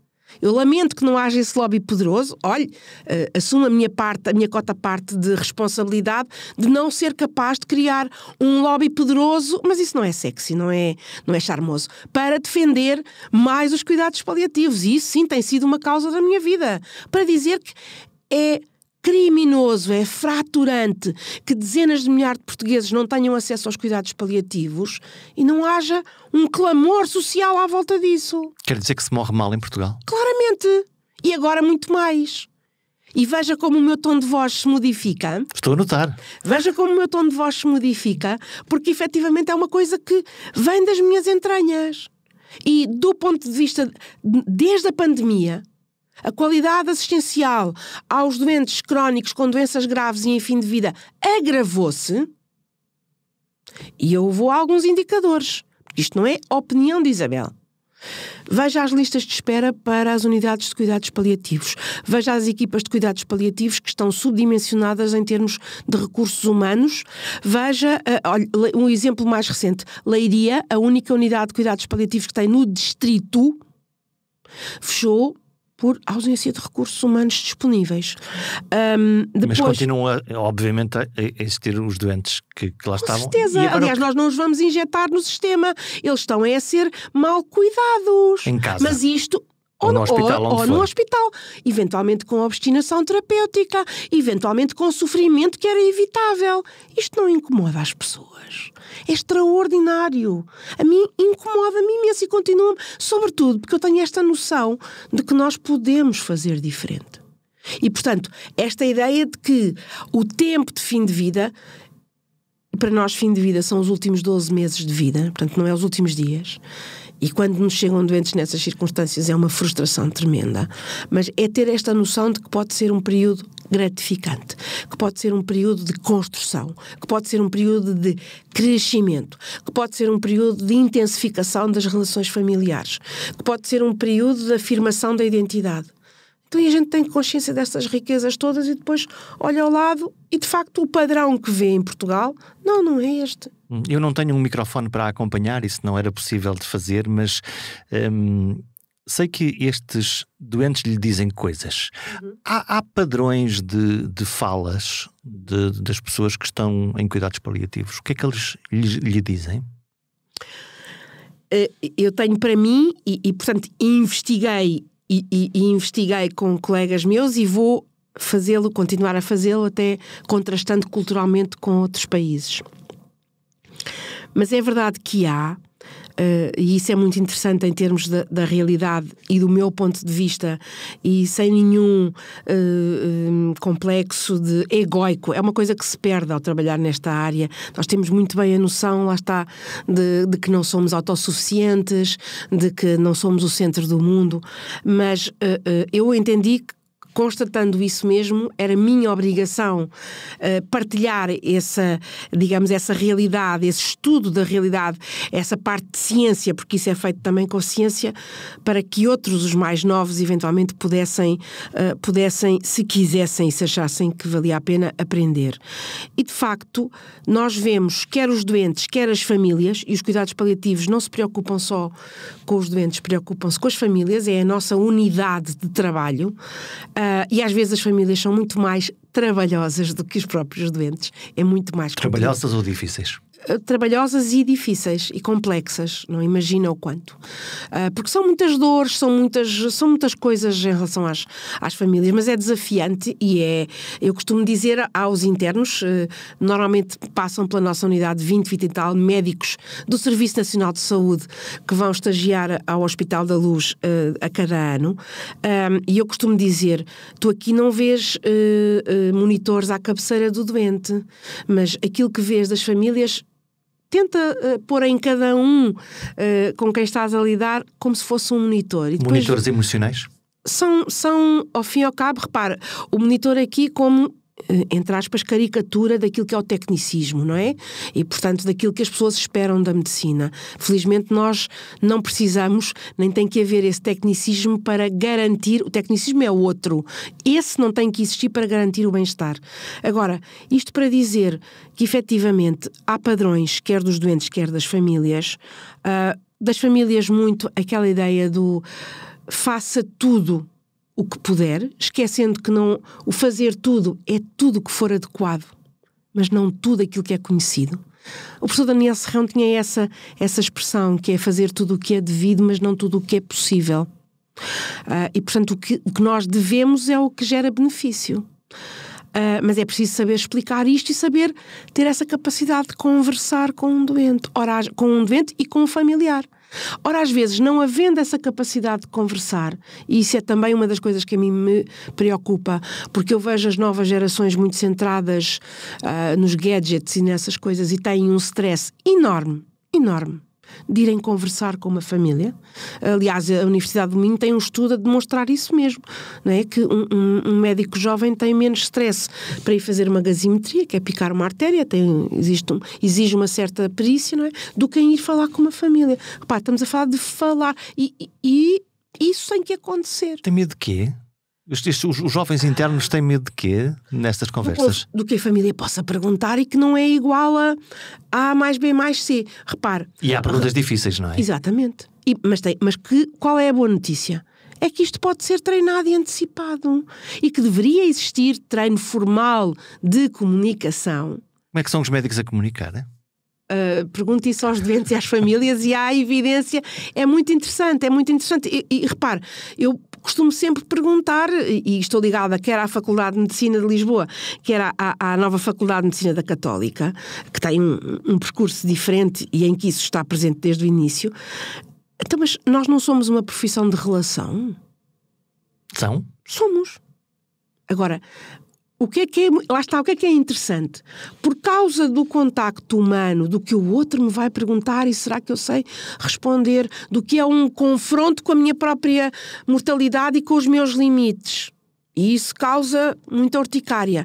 S2: Eu lamento que não haja esse lobby poderoso. Olhe, uh, assumo a minha parte, a minha cota parte de responsabilidade de não ser capaz de criar um lobby poderoso, mas isso não é sexy, não é, não é charmoso, para defender mais os cuidados paliativos. E isso sim tem sido uma causa da minha vida. Para dizer que é criminoso, é fraturante que dezenas de milhares de portugueses não tenham acesso aos cuidados paliativos e não haja um clamor social à volta disso.
S1: Quer dizer que se morre mal em Portugal?
S2: Claramente. E agora muito mais. E veja como o meu tom de voz se modifica.
S1: Estou a notar.
S2: Veja como o meu tom de voz se modifica, porque efetivamente é uma coisa que vem das minhas entranhas. E do ponto de vista, desde a pandemia, a qualidade assistencial aos doentes crónicos com doenças graves e em fim de vida agravou-se, e eu vou a alguns indicadores. Isto não é opinião de Isabel. Veja as listas de espera para as unidades de cuidados paliativos. Veja as equipas de cuidados paliativos que estão subdimensionadas em termos de recursos humanos. Veja uh, um exemplo mais recente: Leiria, a única unidade de cuidados paliativos que tem no distrito, fechou por ausência de recursos humanos disponíveis. Um, depois... Mas
S1: continuam, obviamente, a existir os doentes que, que lá Com estavam. Com certeza. Agora... Aliás, nós
S2: não os vamos injetar no sistema. Eles estão é a ser mal cuidados. Em casa. Mas isto ou no hospital, ou, ou no hospital, eventualmente com obstinação terapêutica, eventualmente com sofrimento que era evitável. Isto não incomoda as pessoas. É extraordinário. A mim incomoda-me imenso e continua sobretudo porque eu tenho esta noção de que nós podemos fazer diferente. E, portanto, esta ideia de que o tempo de fim de vida para nós, fim de vida são os últimos 12 meses de vida, portanto, não é os últimos dias. E quando nos chegam doentes nessas circunstâncias é uma frustração tremenda. Mas é ter esta noção de que pode ser um período gratificante, que pode ser um período de construção, que pode ser um período de crescimento, que pode ser um período de intensificação das relações familiares, que pode ser um período de afirmação da identidade então a gente tem consciência destas riquezas todas e depois olha ao lado e de facto o padrão que vê em Portugal não, não é este.
S1: Hum, eu não tenho um microfone para acompanhar, isso não era possível de fazer, mas hum, sei que estes doentes lhe dizem coisas. Uhum. Há, há, padrões de, de falas de, das pessoas que estão em cuidados paliativos. O que é que eles lhe, lhe dizem?
S2: Eh, eu tenho para mim, e, e, portanto investiguei e, e, e investiguei com colegas meus e vou fazê-lo, continuar a fazê-lo, até contrastando culturalmente com outros países. Mas é verdade que há Uh, e isso é muito interessante em termos de, da realidade e do meu ponto de vista, e sem nenhum uh, complexo de egoico. É uma coisa que se perde ao trabalhar nesta área. Nós temos muito bem a noção, lá está, de, de que não somos autossuficientes, de que não somos o centro do mundo, mas uh, eu entendi que constatando isso mesmo, era minha obrigação uh, partilhar essa, digamos, essa realidade, esse estudo da realidade, essa parte de ciência, porque isso é feito também com ciência, para que outros, os mais novos, eventualmente pudessem, uh, pudessem se quisessem e se achassem que valia a pena aprender. E de facto, nós vemos quer os doentes, quer as famílias, e os cuidados paliativos não se preocupam só com os doentes, preocupam-se com as famílias, é a nossa unidade de trabalho Uh, e às vezes as famílias são muito mais trabalhosas do que os próprios doentes. É muito
S1: mais. Trabalhosas complicado. ou difíceis?
S2: Eh, trabalhosas e difíceis e complexas, não imagina o quanto. Uh, porque são muitas dores, são muitas, são muitas coisas em relação às, às famílias, mas é desafiante e é, eu costumo dizer aos internos, uh, normalmente passam pela nossa unidade 20, 20 e tal, médicos do Serviço Nacional de Saúde que vão estagiar ao Hospital da Luz uh, a cada ano, um, e eu costumo dizer, tu aqui não vês monitores à cabeceira do doente, mas aquilo que vês das famílias tenta uh, pôr em cada um uh, com quem estás a lidar como se fosse um monitor. E Monitores
S1: emocionais?
S2: São, são, ao fim e ao cabo, repara, o monitor aqui como eh, entre aspas, caricatura daquilo que é o tecnicismo, não é? E, portanto, daquilo que as pessoas esperam da medicina. Felizmente, nós não precisamos, nem tem que haver esse tecnicismo para garantir. O tecnicismo é o outro. Esse não tem que existir para garantir o bem-estar. Agora, isto para dizer que, efetivamente, há padrões, quer dos doentes, quer das famílias. Uh, das famílias, muito aquela ideia do faça tudo o que puder, esquecendo que não o fazer tudo é tudo o que for adequado, mas não tudo aquilo que é conhecido. O professor Daniel Serrão tinha essa, essa expressão, que é fazer tudo o que é devido, mas não tudo o que é possível. Uh, e, portanto, o que, o que, nós devemos é o que gera benefício. Uh, mas é preciso saber explicar isto e saber ter essa capacidade de conversar com um doente, orar com um doente e com um familiar. Ora, às vezes, não havendo essa capacidade de conversar, e isso é também uma das coisas que a mim me preocupa, porque eu vejo as novas gerações muito centradas uh, nos gadgets e nessas coisas e têm um stress enorme, enorme de irem conversar com uma família. Aliás, a Universidade do Minho tem um estudo a demonstrar isso mesmo, não é? que um, um, médico jovem tem menos stress para ir fazer uma gasimetria, que é picar uma artéria, tem, existe um, exige uma certa perícia, não é? do que em ir falar com uma família. Repá, estamos a falar de falar e, e isso tem que acontecer. Tem medo de
S1: quê? Os, jovens internos têm medo de quê nestas conversas?
S2: Do, que a família possa perguntar e que não é igual a A mais B mais C. Repare.
S1: E há perguntas difíceis, não é?
S2: Exatamente. E, mas tem, mas que, qual é a boa notícia? É que isto pode ser treinado e antecipado. E que deveria existir treino formal de comunicação.
S1: Como é que são os médicos a comunicar? Né?
S2: Uh, pergunte isso aos doentes e às famílias e há evidência. É muito interessante, é muito interessante. E, e repare, eu costumo sempre perguntar, e estou ligada quer à Faculdade de Medicina de Lisboa, quer à, à, nova Faculdade de Medicina da Católica, que tem um, um percurso diferente e em que isso está presente desde o início. Então, mas nós não somos uma profissão de relação? São? Somos. Agora, o que é que é, lá está, o que é que é interessante? Por causa do contacto humano, do que o outro me vai perguntar e será que eu sei responder, do que é um confronto com a minha própria mortalidade e com os meus limites. E isso causa muita horticária.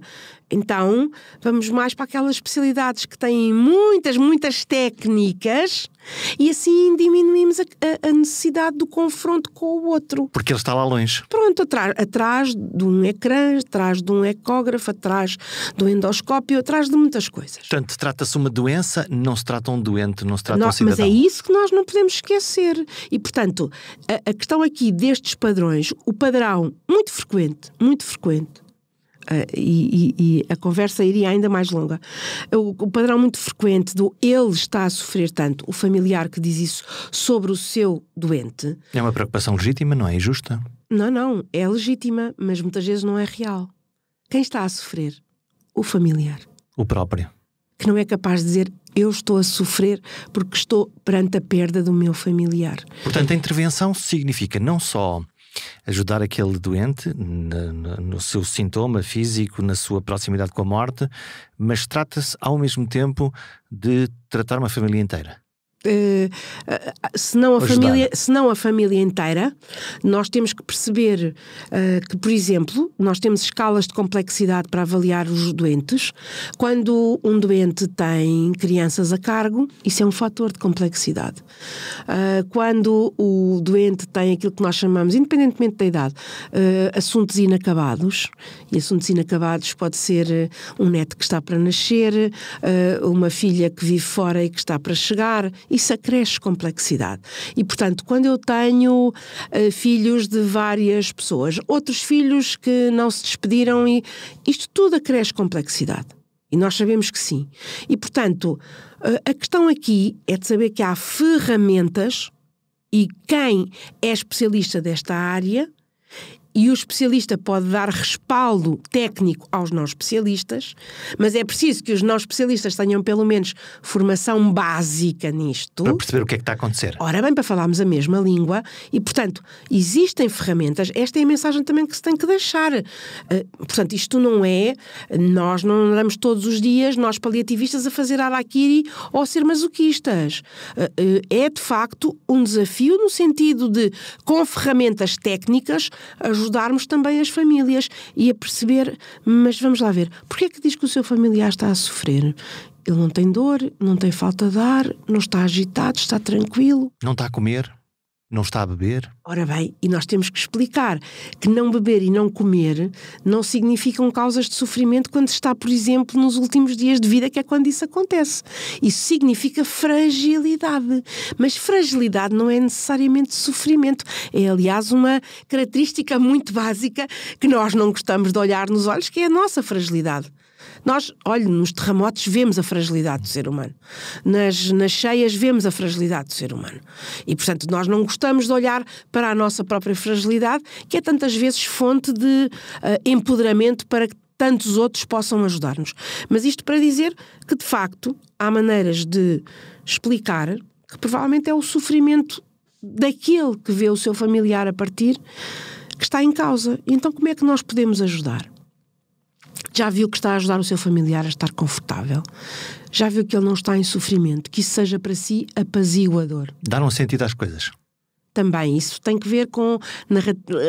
S2: Então, vamos mais para aquelas especialidades que têm muitas, muitas técnicas e assim diminuímos a, a, a, necessidade do confronto com o outro.
S1: Porque ele está lá longe.
S2: Pronto, atrás, atrás de um ecrã, atrás de um ecógrafo, atrás do endoscópio, atrás de muitas coisas.
S1: Portanto, trata-se uma doença, não se trata um doente, não se trata não, um cidadão. Mas
S2: é isso que nós não podemos esquecer. E, portanto, a, a questão aqui destes padrões, o padrão muito frequente, muito frequente, eh, e, e, e, a conversa iria ainda mais longa. O, o, padrão muito frequente do ele está a sofrer tanto, o familiar que diz isso sobre o seu doente.
S1: É uma preocupação legítima, não é injusta?
S2: Não, não, é legítima, mas muitas vezes não é real. Quem está a sofrer? O
S1: familiar. O próprio.
S2: Que não é capaz de dizer eu estou a sofrer porque estou perante a perda do meu familiar.
S1: Portanto, a intervenção significa não só ajudar aquele doente no seu sintoma físico, na sua proximidade com a morte, mas trata-se ao mesmo tempo de tratar uma família inteira.
S2: Eh, eh, se não a ajudar. família, se não a família inteira, nós temos que perceber uh, que, por exemplo, nós temos escalas de complexidade para avaliar os doentes. Quando um doente tem crianças a cargo, isso é um fator de complexidade. Uh, quando o doente tem aquilo que nós chamamos, independentemente da idade, assuntos inacabados, e assuntos inacabados pode ser eh, um neto que está para nascer, eh, uma filha que vive fora e que está para chegar. Isso acresce complexidade. E, portanto, quando eu tenho eh, filhos de várias pessoas, outros filhos que não se despediram, e isto tudo acresce complexidade. E nós sabemos que sim. E, portanto, a questão aqui é de saber que há ferramentas e quem é especialista desta área e o especialista pode dar respaldo técnico aos não especialistas, mas é preciso que os não especialistas tenham pelo menos formação básica nisto. Para
S1: perceber o que é que está a acontecer.
S2: Ora bem, para falarmos a mesma língua e, portanto, existem ferramentas. Esta é a mensagem também que se tem que deixar. Uh, portanto, isto não é. Nós não andamos todos os dias, nós paliativistas, a fazer araquiri ou a ser masoquistas. Uh, eh, uh, eh, é, de facto, um desafio no sentido de, com ferramentas técnicas, ajudar ajudarmos também as famílias e a perceber, mas vamos lá ver, porquê é que diz que o seu familiar está a sofrer? Ele não tem dor, não tem falta de ar, não está agitado, está tranquilo.
S1: Não está a comer? não está a beber?
S2: Ora bem, e nós temos que explicar que não beber e não comer não significam causas de sofrimento quando está, por exemplo, nos últimos dias de vida, que é quando isso acontece. Isso significa fragilidade. Mas fragilidade não é necessariamente sofrimento. É, aliás, uma característica muito básica que nós não gostamos de olhar nos olhos, que é a nossa fragilidade. Nós, olhe, nos terremotos vemos a fragilidade do ser humano, nas, nas cheias vemos a fragilidade do ser humano. E, portanto, nós não gostamos de olhar para a nossa própria fragilidade, que é tantas vezes fonte de uh, empoderamento para que tantos outros possam ajudar-nos. Mas isto para dizer que, de facto, há maneiras de explicar que provavelmente é o sofrimento daquele que vê o seu familiar a partir que está em causa. Então, como é que nós podemos ajudar? já viu que está a ajudar o seu familiar a estar confortável, já viu que ele não está em sofrimento, que isso seja para si apaziguador.
S1: Dar um sentido às coisas
S2: também. Isso tem que ver com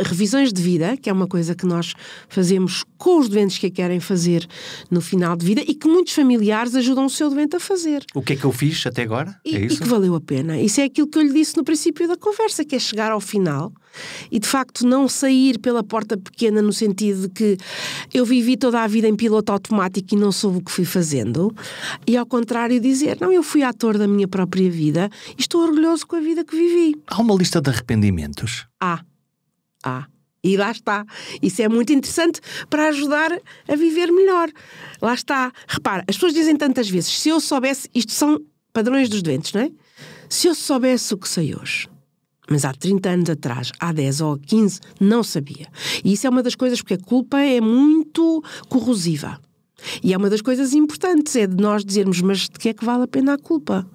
S2: revisões de vida, que é uma coisa que nós fazemos com os doentes que a querem fazer no final de vida e que muitos familiares ajudam o seu doente a fazer.
S1: O que é que eu fiz até agora? E, é isso? e que valeu
S2: a pena. Isso é aquilo que eu lhe disse no princípio da conversa, que é chegar ao final e de facto não sair pela porta pequena no sentido de que eu vivi toda a vida em piloto automático e não soube o que fui fazendo, e ao contrário dizer, não, eu fui ator da minha própria vida e estou orgulhoso com a vida que vivi.
S1: Há uma lista de arrependimentos?
S2: Há. Há. E lá está. Isso é muito interessante para ajudar a viver melhor. Lá está. Repara, as pessoas dizem tantas vezes: se eu soubesse, isto são padrões dos doentes, não é? Se eu soubesse o que sei hoje, mas há 30 anos atrás, há 10 ou 15, não sabia. E isso é uma das coisas porque a culpa é muito corrosiva. E é uma das coisas importantes, é de nós dizermos, mas de que é que vale a pena a culpa?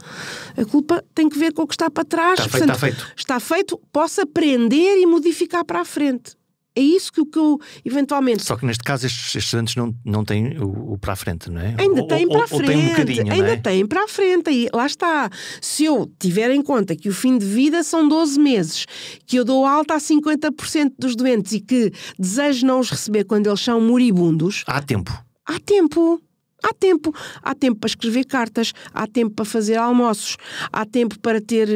S2: A culpa tem que ver com o que está para trás. Está feito, Portanto, está feito. Está feito, posso aprender e modificar para a frente. É isso que, que eu, eventualmente.
S1: Só que neste caso estes estudantes não, não têm o, o para a frente, não é? Ainda têm para a frente. Um ainda é? têm
S2: para a frente. Aí, lá está. Se eu tiver em conta que o fim de vida são 12 meses, que eu dou alta a 50% dos doentes e que desejo não os receber quando eles são moribundos. Há tempo. Há tempo. Há tempo. Há tempo para escrever cartas, há tempo para fazer almoços, há tempo para ter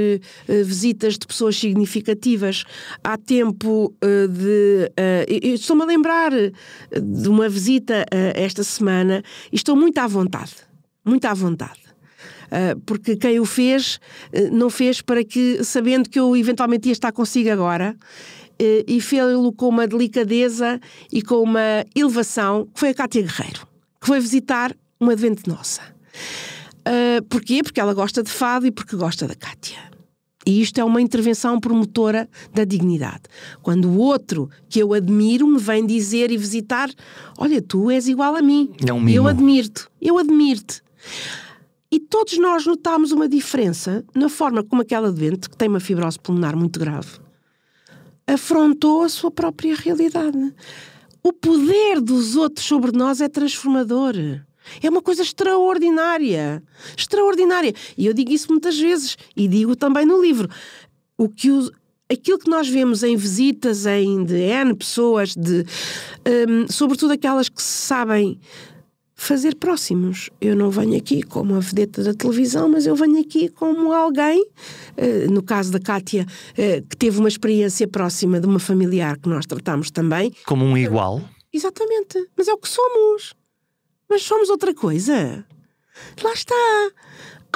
S2: uh, visitas de pessoas significativas, há tempo uh, de. Uh, estou-me a lembrar de uma visita esta semana e estou muito à vontade. Muito à vontade porque quem o fez não fez para que, sabendo que eu eventualmente ia estar consigo agora, e fez-lo com uma delicadeza e com uma elevação, que foi a Cátia Guerreiro que foi visitar uma advente nossa. Uh, porquê? Porque ela gosta de fado e porque gosta da Cátia. E isto é uma intervenção promotora da dignidade. Quando o outro que eu admiro me vem dizer e visitar: Olha, tu és igual a mim. É um Eu admiro-te. Eu admiro-te. E todos nós notámos uma diferença na forma como aquela doente, que tem uma fibrose pulmonar muito grave, afrontou a sua própria realidade. O poder dos outros sobre nós é transformador. É uma coisa extraordinária. Extraordinária. E eu digo isso muitas vezes e digo também no livro. O que os, aquilo que nós vemos em visitas em de N pessoas, de, um, sobretudo aquelas que sabem fazer próximos. Eu não venho aqui como a vedeta da televisão, mas eu venho aqui como alguém, eh, no caso da Cátia, eh, que teve uma experiência próxima de uma familiar que nós tratamos também.
S1: Como um igual?
S2: Exatamente. Mas é o que somos. Mas somos outra coisa. Lá está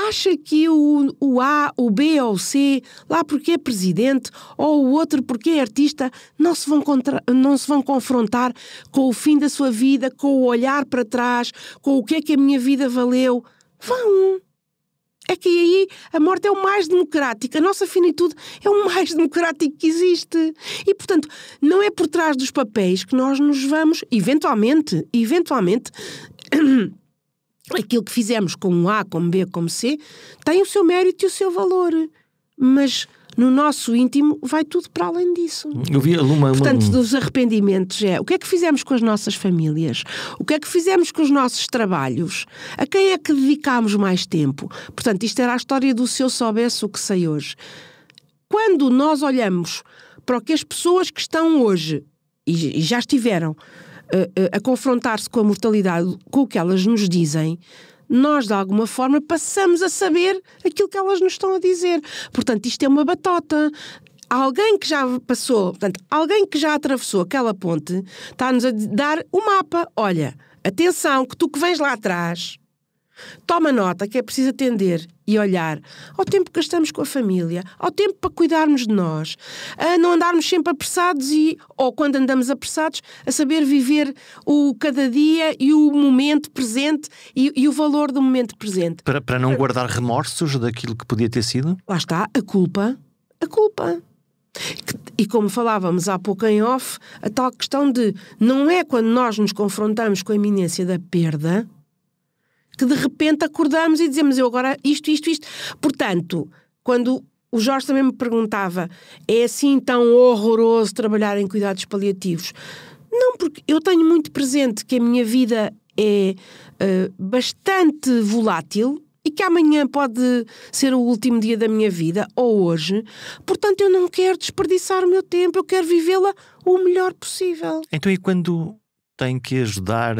S2: acha que o, o A, o B ou o C, lá porque é presidente, ou o outro porque é artista, não se, vão contra, não se vão confrontar com o fim da sua vida, com o olhar para trás, com o que é que a minha vida valeu? Vão! É que aí a morte é o mais democrático, a nossa finitude é o mais <laughs> democrático que existe. E, portanto, não é por trás dos papéis que nós nos vamos, eventualmente, eventualmente. <clears throat> aquilo que fizemos com A, com B, com C, tem o seu mérito e o seu valor. Mas no nosso íntimo vai tudo para além disso. Eu vi uma, Portanto, dos arrependimentos é o que é que fizemos com as nossas famílias, o que é que fizemos com os nossos trabalhos, a quem é que dedicámos mais tempo. Portanto, isto era a história do se eu soubesse o que sei hoje. Quando nós olhamos para o que as pessoas que estão hoje e já estiveram a, confrontar-se com a mortalidade, com o que elas nos dizem, nós, de alguma forma, passamos a saber aquilo que elas nos estão a dizer. Portanto, isto é uma batota. Alguém que já passou, portanto, alguém que já atravessou aquela ponte, está-nos a dar o um mapa. Olha, atenção, que tu que vens lá atrás, Toma nota que é preciso atender e olhar ao tempo que gastamos com a família, ao tempo para cuidarmos de nós, a não andarmos sempre apressados e, ou quando andamos apressados, a saber viver o cada dia e o momento presente e, e o valor do momento presente.
S1: Para, para não para... guardar remorsos daquilo que podia ter sido?
S2: Lá está, a culpa. A culpa. E como falávamos há pouco em off, a tal questão de não é quando nós nos confrontamos com a iminência da perda que de repente acordamos e dizemos eu agora isto, isto, isto. Portanto, quando o Jorge também me perguntava: é assim tão horroroso trabalhar em cuidados paliativos? Não, porque eu tenho muito presente que a minha vida é uh, bastante volátil e que amanhã pode ser o último dia da minha vida, ou hoje. Portanto, eu não quero desperdiçar o meu tempo, eu quero vivê-la o melhor possível.
S1: Então, e quando tem que ajudar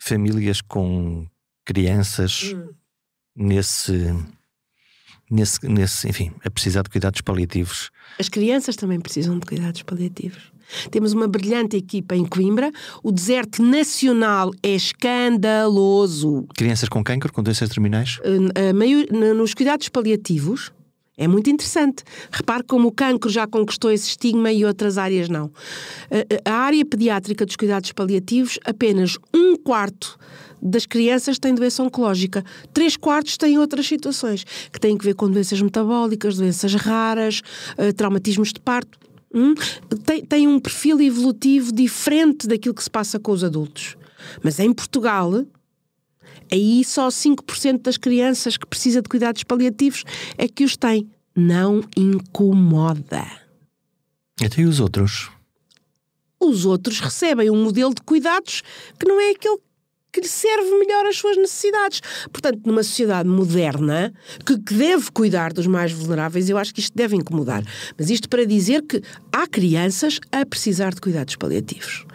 S1: famílias com crianças hum. nesse, nesse, nesse, enfim, a precisar de cuidados paliativos.
S2: As crianças também precisam de cuidados paliativos. Temos uma brilhante equipa em Coimbra. O deserto nacional é escandaloso.
S1: Crianças com câncer, com doenças terminais?
S2: Uh, eh, uh, meio, nos cuidados paliativos, é muito interessante. Repare como o cancro já conquistou esse estigma e outras áreas não. A área pediátrica dos cuidados paliativos, apenas um quarto das crianças têm doença oncológica. Três quartos têm outras situações, que têm que ver com doenças metabólicas, doenças raras, eh, traumatismos de parto. Hum? Tem, tem um perfil evolutivo diferente daquilo que se passa com os adultos. Mas em Portugal, Aí só 5% das crianças que precisam de cuidados paliativos é que os têm. Não incomoda.
S1: Até os outros?
S2: Os outros recebem um modelo de cuidados que não é aquele que lhe serve melhor as suas necessidades. Portanto, numa sociedade moderna, que, que, deve cuidar dos mais vulneráveis, eu acho que isto deve incomodar. Mas isto para dizer que há crianças a precisar de cuidados paliativos.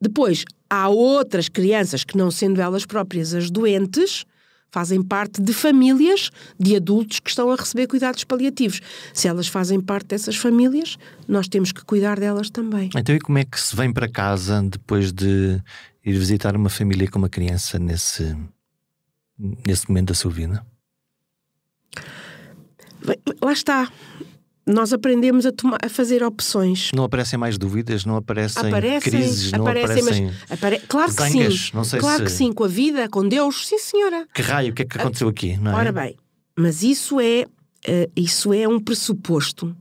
S2: Depois, há outras crianças que, não sendo elas próprias as doentes, fazem parte de famílias de adultos que estão a receber cuidados paliativos. Se elas fazem parte dessas famílias, nós temos que cuidar delas também.
S1: Então, e como é que se vem para casa depois de ir visitar uma família com uma criança nesse, nesse momento da sua vida?
S2: Lá está nós aprendemos a, tomar, a, fazer opções.
S1: Não aparecem mais dúvidas, não aparecem, aparecem crises, não aparecem. aparecem
S2: apare... Claro que sim. claro se... que sim, com a vida, com Deus, sim, senhora.
S1: Que raio, o que é que aconteceu aqui? É? Ora
S2: bem, mas isso é, uh, isso é um pressuposto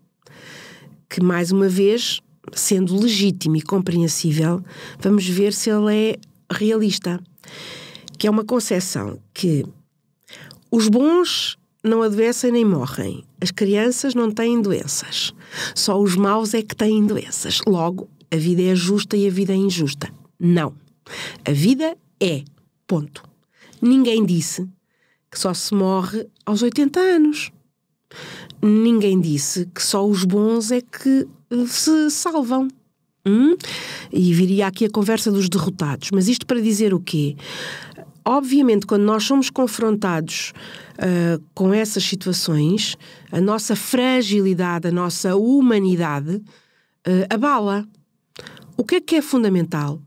S2: que, mais uma vez, sendo legítimo e compreensível, vamos ver se ele é realista. Que é uma concepção que os bons não adoecem nem morrem. As crianças não têm doenças. Só os maus é que têm doenças. Logo, a vida é justa e a vida é injusta. Não. A vida é. Ponto. Ninguém disse que só se morre aos 80 anos. Ninguém disse que só os bons é que se salvam. Hum? E viria aqui a conversa dos derrotados. Mas isto para dizer o quê? obviamente, quando nós somos confrontados uh, com essas situações, a nossa fragilidade, a nossa humanidade uh, abala. O que é que é fundamental?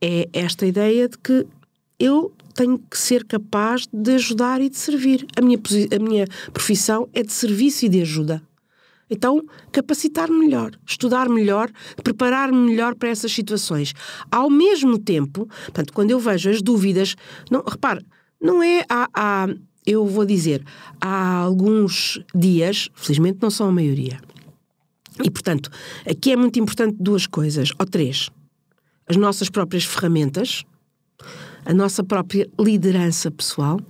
S2: É esta ideia de que eu tenho que ser capaz de ajudar e de servir. A minha, a minha profissão é de serviço e de ajuda. Então, capacitar melhor, estudar melhor, preparar melhor para essas situações. Ao mesmo tempo, portanto, quando eu vejo as dúvidas, não, repare, não é a, a eu vou dizer, há alguns dias, felizmente não são a maioria. E, portanto, aqui é muito importante duas coisas, ou três. As nossas próprias ferramentas, a nossa própria liderança pessoal,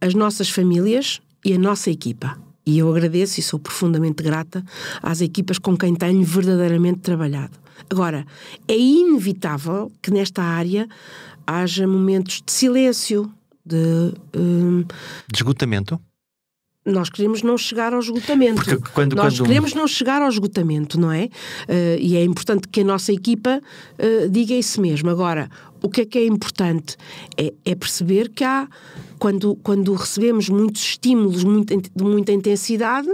S2: as nossas famílias e a nossa equipa. E eu agradeço e sou profundamente grata às equipas com quem tenho verdadeiramente trabalhado. Agora, é inevitável que nesta área haja momentos de silêncio, de. Um, de
S1: esgotamento?
S2: nós queremos não chegar ao esgotamento. Porque quando, nós quando... queremos não chegar ao esgotamento, não é? Uh, e é importante que a nossa equipa uh, diga isso mesmo. Agora, o que é que é importante? É, é perceber que há, quando, quando recebemos muitos estímulos muito, de muita intensidade,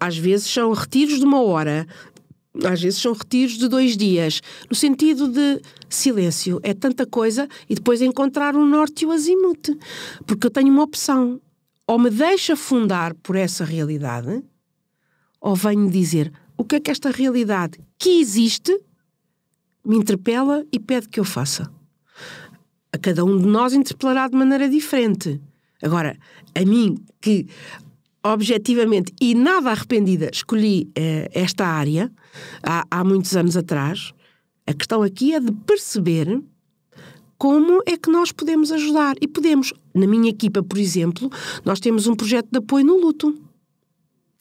S2: às vezes são retiros de uma hora, às vezes são retiros de dois dias, no sentido de silêncio, é tanta coisa, e depois encontrar o norte e o azimute. Porque eu tenho uma opção, ou me deixa fundar por essa realidade, ou venho dizer o que é que esta realidade que existe me interpela e pede que eu faça. A cada um de nós interpelará de maneira diferente. Agora, a mim que objetivamente e nada arrependida escolhi eh, esta área há, há muitos anos atrás, a questão aqui é de perceber como é que nós podemos ajudar. E podemos. Na minha equipa, por exemplo, nós temos um projeto de apoio no luto.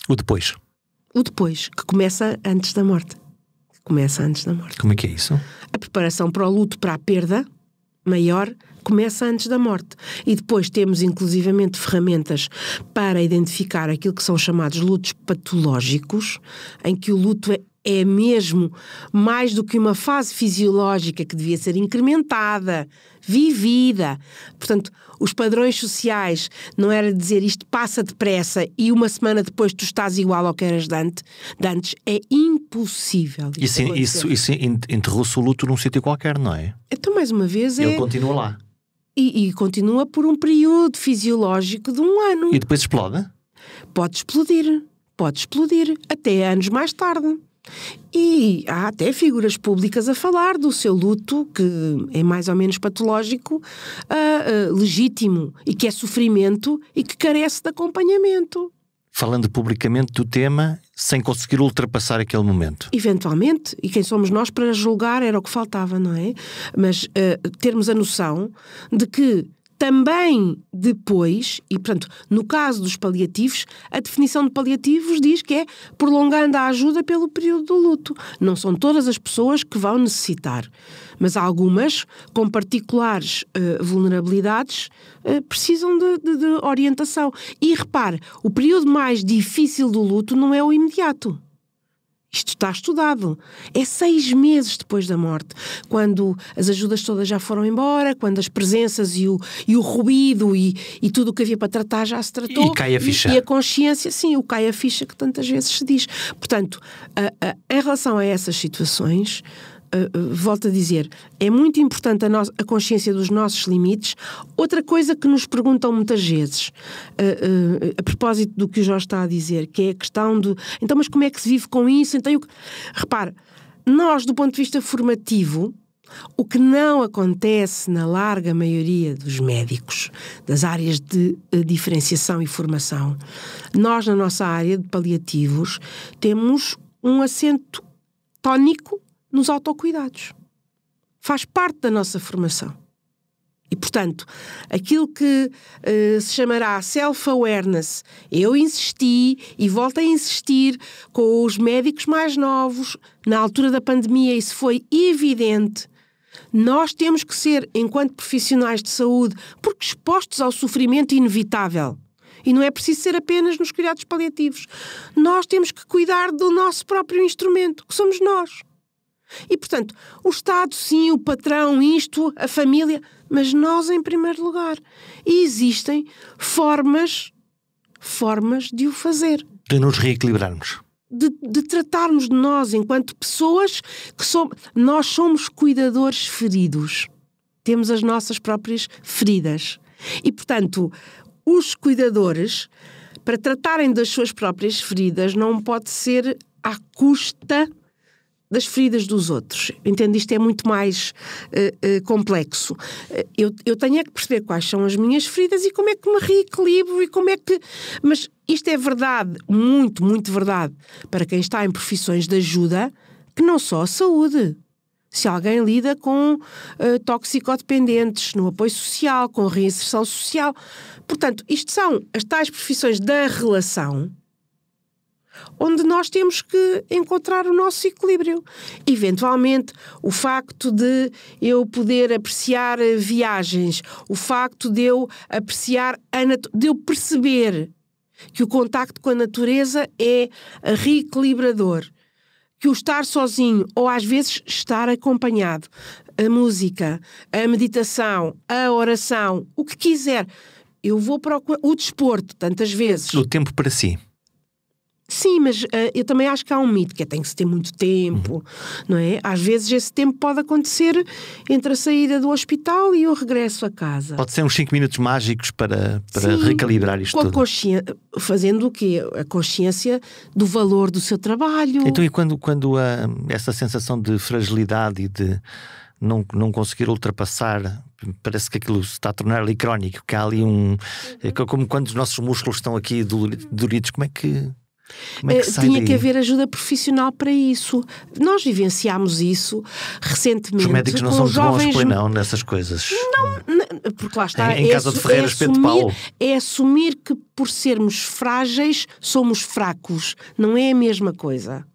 S2: O depois? O depois, que começa antes da morte. começa
S1: antes da morte. Como é que é isso?
S2: A preparação para o luto, para a perda maior, começa antes da morte. E depois temos, inclusivamente, ferramentas para identificar aquilo que são chamados lutos patológicos, em que o luto é é mesmo mais do que uma fase fisiológica que devia ser incrementada, vivida. Portanto, os padrões sociais não era dizer isto passa depressa e uma semana depois tu estás igual ao que eras antes. antes. É impossível. Isso, isso,
S1: isso enterrou-se o luto num sítio qualquer, não é?
S2: Então, mais uma vez. Ele é... continua lá. E, e continua por um período fisiológico de um ano. E
S1: depois explode?
S2: Pode explodir. Pode explodir até anos mais tarde. E há até figuras públicas a falar do seu luto, que é mais ou menos patológico, uh, uh, legítimo, e que é sofrimento e que carece de acompanhamento.
S1: Falando publicamente do tema, sem conseguir ultrapassar aquele momento.
S2: Eventualmente, e quem somos nós para julgar era o que faltava, não é? Mas uh, termos a noção de que também depois, e portanto, no caso dos paliativos, a definição de paliativos diz que é prolongando a ajuda pelo período do luto. Não são todas as pessoas que vão necessitar, mas algumas, com particulares eh, vulnerabilidades, eh, precisam de, de, de orientação. E repare, o período mais difícil do luto não é o imediato. Isto está estudado. É seis meses depois da morte, quando as ajudas todas já foram embora, quando as presenças e o, e o ruído e, e tudo o que havia para tratar já se tratou. E cai a ficha. E, e a consciência, sim, o cai a ficha que tantas vezes se diz. Portanto, a, a, em relação a essas situações, eh, eh, volto a dizer, é muito importante a, a, consciência dos nossos limites. Outra coisa que nos perguntam muitas vezes, uh, uh, a propósito do que o Jorge está a dizer, que é a questão de então, mas como é que se vive com isso? Então, eu, repare, nós, do ponto de vista formativo, o que não acontece na larga maioria dos médicos das áreas de diferenciação e formação, nós, na nossa área de paliativos, temos um acento tónico nos autocuidados. Faz parte da nossa formação. E, portanto, aquilo que uh, se chamará self-awareness, eu insisti e volto a insistir com os médicos mais novos, na altura da pandemia, isso foi evidente. Nós temos que ser, enquanto profissionais de saúde, porque expostos ao sofrimento inevitável. E não é preciso ser apenas nos cuidados paliativos. Nós temos que cuidar do nosso próprio instrumento, que somos nós. E, portanto, o Estado, sim, o patrão, isto, a família, mas nós em primeiro lugar. E existem formas, formas de o fazer.
S1: De nos reequilibrarmos.
S2: De, de, tratarmos de nós enquanto pessoas que somos. Nós somos cuidadores feridos. Temos as nossas próprias feridas. E, portanto, os cuidadores, para tratarem das suas próprias feridas, não pode ser à custa das feridas dos outros. Entende? Isto é muito mais uh, uh, complexo. Uh, eu, eu tenho é que perceber quais são as minhas feridas e como é que me reequilibro e como é que. Mas isto é verdade, muito, muito verdade, para quem está em profissões de ajuda, que não só a saúde. Se alguém lida com toxicodependentes, no apoio social, com reinserção social. Portanto, isto são as tais profissões da relação onde nós temos que encontrar o nosso equilíbrio. Eventualmente, o facto de eu poder apreciar viagens, o facto de eu apreciar de eu perceber que o contacto com a natureza é reequilibrador, que o estar sozinho ou às vezes estar acompanhado, a música, a meditação, a oração, o que quiser, eu vou procurar o desporto tantas vezes.
S1: O tempo para si.
S2: Sim, mas uh, eu também acho que há um mito que é tem que se ter muito tempo, uhum. não é? Às vezes esse tempo pode acontecer entre a saída do hospital e o regresso a casa. Pode
S1: ser uns 5 minutos mágicos para, para Sim, recalibrar isto com tudo.
S2: fazendo o quê? A consciência do valor do seu trabalho. Então, e
S1: quando, quando essa sensação de fragilidade e de não, não conseguir ultrapassar, parece que aquilo se está a tornar ali crónico, que há ali um. É uhum. como quando os nossos músculos estão aqui doloridos, como é que é que eh, tinha daí? que haver
S2: ajuda profissional para isso. Nós vivenciámos isso recentemente. Os médicos não são jovens, bons, pois não,
S1: nessas coisas.
S2: Não, porque lá está. Em, em é casa de é Ferreiras é Pedro Paulo. É assumir que por sermos frágeis somos fracos. Não é a mesma coisa.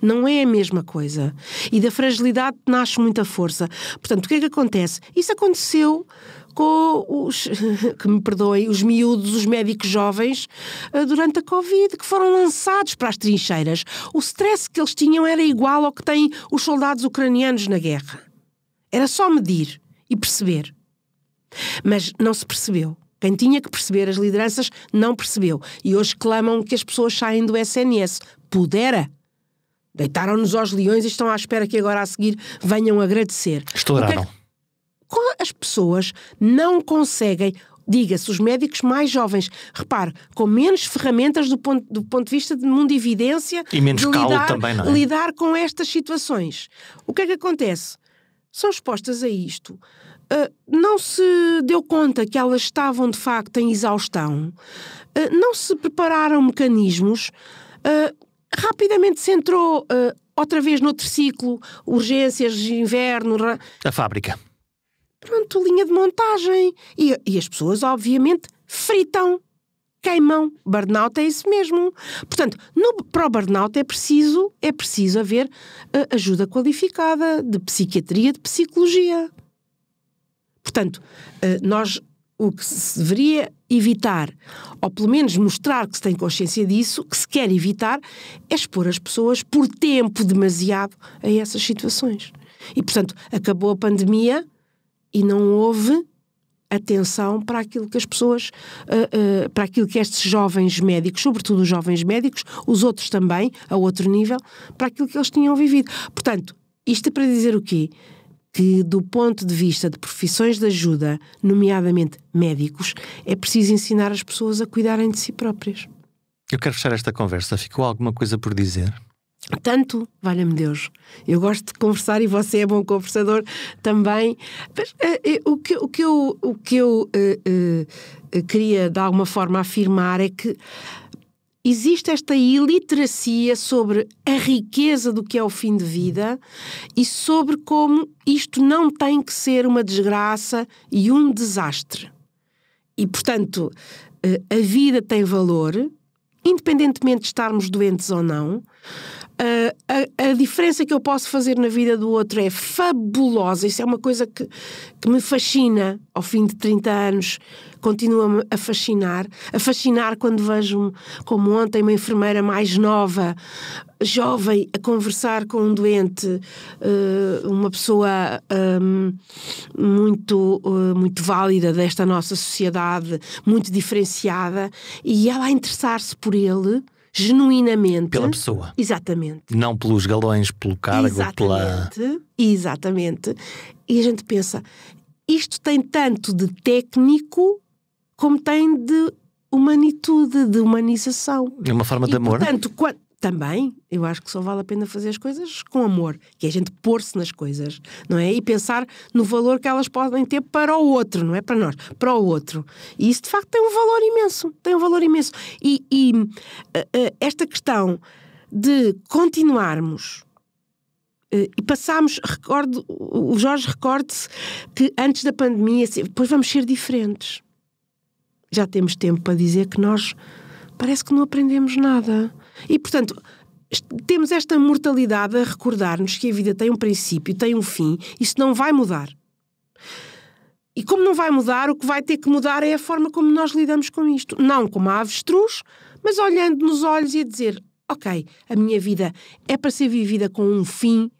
S2: Não é a mesma coisa. E da fragilidade nasce muita força. Portanto, o que é que acontece? Isso aconteceu com os, <laughs> que me perdoem, os miúdos, os médicos jovens, eh, durante a Covid, que foram lançados para as trincheiras. O stress que eles tinham era igual ao que têm os soldados ucranianos na guerra. Era só medir e perceber. Mas não se percebeu. Quem tinha que perceber as lideranças não percebeu. E hoje clamam que as pessoas saem do SNS. Pudera! Deitaram-nos aos leões e estão à espera que agora a seguir venham agradecer.
S1: Estouraram. É
S2: as pessoas não conseguem diga-se, os médicos mais jovens, repare, com menos ferramentas do ponto, do ponto de vista de mundo evidência e menos de lidar, também, não é? lidar com estas situações. O que é que acontece? São expostas a isto. Uh, não se deu conta que elas estavam de facto em exaustão, uh, não se prepararam mecanismos, uh, rapidamente se entrou outra vez noutro ciclo, urgências, inverno. A fábrica. Pronto, linha de montagem. E, e as pessoas, obviamente, fritam, queimam. Burnout é isso mesmo. Portanto, no, para o burnout é preciso, é preciso haver uh, ajuda qualificada de psiquiatria, de psicologia. Portanto, uh, nós o que se deveria evitar, ou pelo menos mostrar que se tem consciência disso, que se quer evitar, é expor as pessoas por tempo demasiado a essas situações. E, portanto, acabou a pandemia, e não houve atenção para aquilo que as pessoas, uh, uh, para aquilo que estes jovens médicos, sobretudo os jovens médicos, os outros também, a outro nível, para aquilo que eles tinham vivido. Portanto, isto é para dizer o quê? Que do ponto de vista de profissões de ajuda, nomeadamente médicos, é preciso ensinar as pessoas a cuidarem de si próprias.
S1: Eu quero fechar esta conversa. Ficou alguma coisa por dizer?
S2: tanto, valha-me Deus, eu gosto de conversar e você é bom conversador também. Mas, uh, uh, o que, o que eu, o que eu uh, queria de alguma forma afirmar é que existe esta iliteracia sobre a riqueza do que é o fim de vida e sobre como isto não tem que ser uma desgraça e um desastre. E, portanto, a vida tem valor, independentemente de estarmos doentes ou não. Ah, a, a, diferença que eu posso fazer na vida do outro é fabulosa. Isso é uma coisa que, que me fascina ao fim de 30 anos. Continua-me a fascinar. A fascinar quando vejo, como ontem, uma enfermeira mais nova, jovem, a conversar com um doente, ah, uma pessoa ah, muito, muito válida desta nossa sociedade, muito diferenciada, e ela a interessar-se por ele
S1: genuinamente. Pela pessoa.
S2: Exatamente.
S1: Não pelos galões, pelo cargo, exatamente,
S2: pela. Exatamente. E a gente pensa, isto tem tanto de técnico como tem de humanitude, de humanização.
S1: É uma forma e, de amor. Né?
S2: Portanto, quando, também, eu acho que só vale a pena fazer as coisas com amor, que é a gente pôr-se nas coisas, não é? E pensar no valor que elas podem ter para o outro, não é para nós, para o outro. E isso, de facto, tem um valor imenso, tem um valor imenso. E, e eh, eh, esta questão de continuarmos eh, e passámos, recordo, o Jorge recorde-se que antes da pandemia, depois vamos ser diferentes. Já temos tempo para dizer que nós parece que não aprendemos nada. E, portanto, temos esta mortalidade a recordar-nos que a vida tem um princípio, tem um fim, isso não vai mudar. E como não vai mudar, o que vai ter que mudar é a forma como nós lidamos com isto. Não como a avestruz, mas olhando nos olhos e a dizer: ok, a minha vida é para ser vivida com um fim,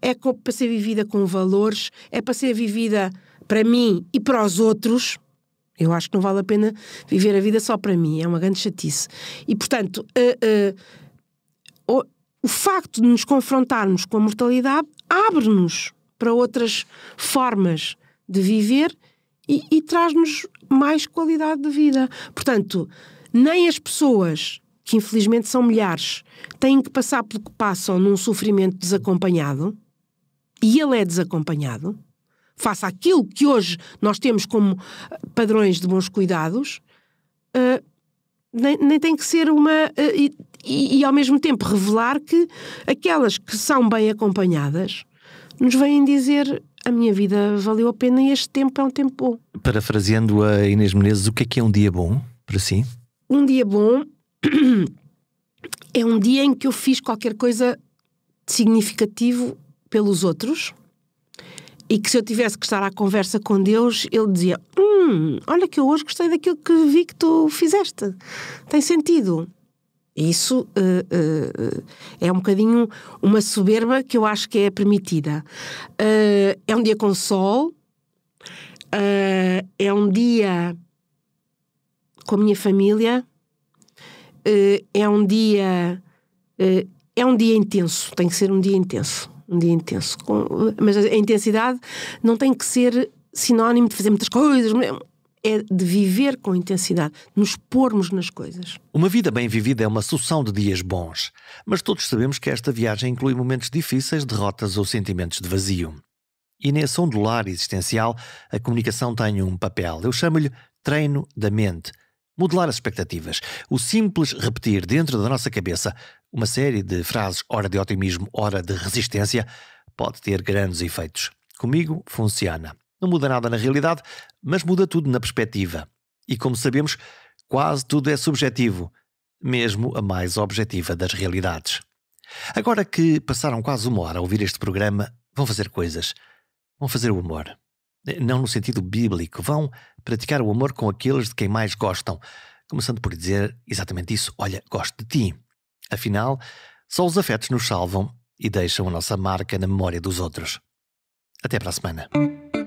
S2: é para ser vivida com valores, é para ser vivida para mim e para os outros. Eu acho que não vale a pena viver a vida só para mim, é uma grande chatice. E, portanto, uh, uh, o, o facto de nos confrontarmos com a mortalidade abre-nos para outras formas de viver e, e traz-nos mais qualidade de vida. Portanto, nem as pessoas, que infelizmente são milhares, têm que passar pelo que passam num sofrimento desacompanhado, e ele é desacompanhado, faça aquilo que hoje nós temos como ah, padrões de bons cuidados, uh, nem, nem, tem que ser uma. Uh, e, e, ao mesmo tempo revelar que aquelas que são bem acompanhadas nos vêm dizer. A minha vida valeu a pena e este tempo é um tempo bom.
S1: Parafraseando a Inês Menezes, o que é que é um dia bom para si?
S2: Um dia bom <clears throat> é um dia em que eu fiz qualquer coisa significativo pelos outros e que se eu tivesse que estar à conversa com Deus, ele dizia: Hum, olha que eu hoje gostei daquilo que vi que tu fizeste. Tem sentido. Isso uh, uh, é um bocadinho uma soberba que eu acho que é permitida. Uh, é um dia com sol, é um dia com a minha família, é um dia. é um dia intenso, tem que ser um dia intenso um dia intenso. Com, mas a intensidade não tem que ser sinónimo de fazer muitas coisas, é de viver com intensidade, nos pormos nas coisas.
S1: Uma vida bem vivida é uma sucessão de dias bons, mas todos sabemos que esta viagem inclui momentos difíceis, derrotas ou sentimentos de vazio. E nesse ondular existencial, a comunicação tem um papel. Eu chamo-lhe treino da mente. Modelar as expectativas. O simples repetir dentro da nossa cabeça uma série de frases, hora de otimismo, hora de resistência, pode ter grandes efeitos. Comigo funciona. Não muda nada na realidade, mas muda tudo na perspectiva. E como sabemos, quase tudo é subjetivo, mesmo a mais objetiva das realidades. Agora que passaram quase uma hora a ouvir este programa, vão fazer coisas. Vão fazer o amor. Não no sentido bíblico, vão praticar o amor com aqueles de quem mais gostam, começando por dizer exatamente isso: Olha, gosto de ti. Afinal, só os afetos nos salvam e deixam a nossa marca na memória dos outros. Até para a semana.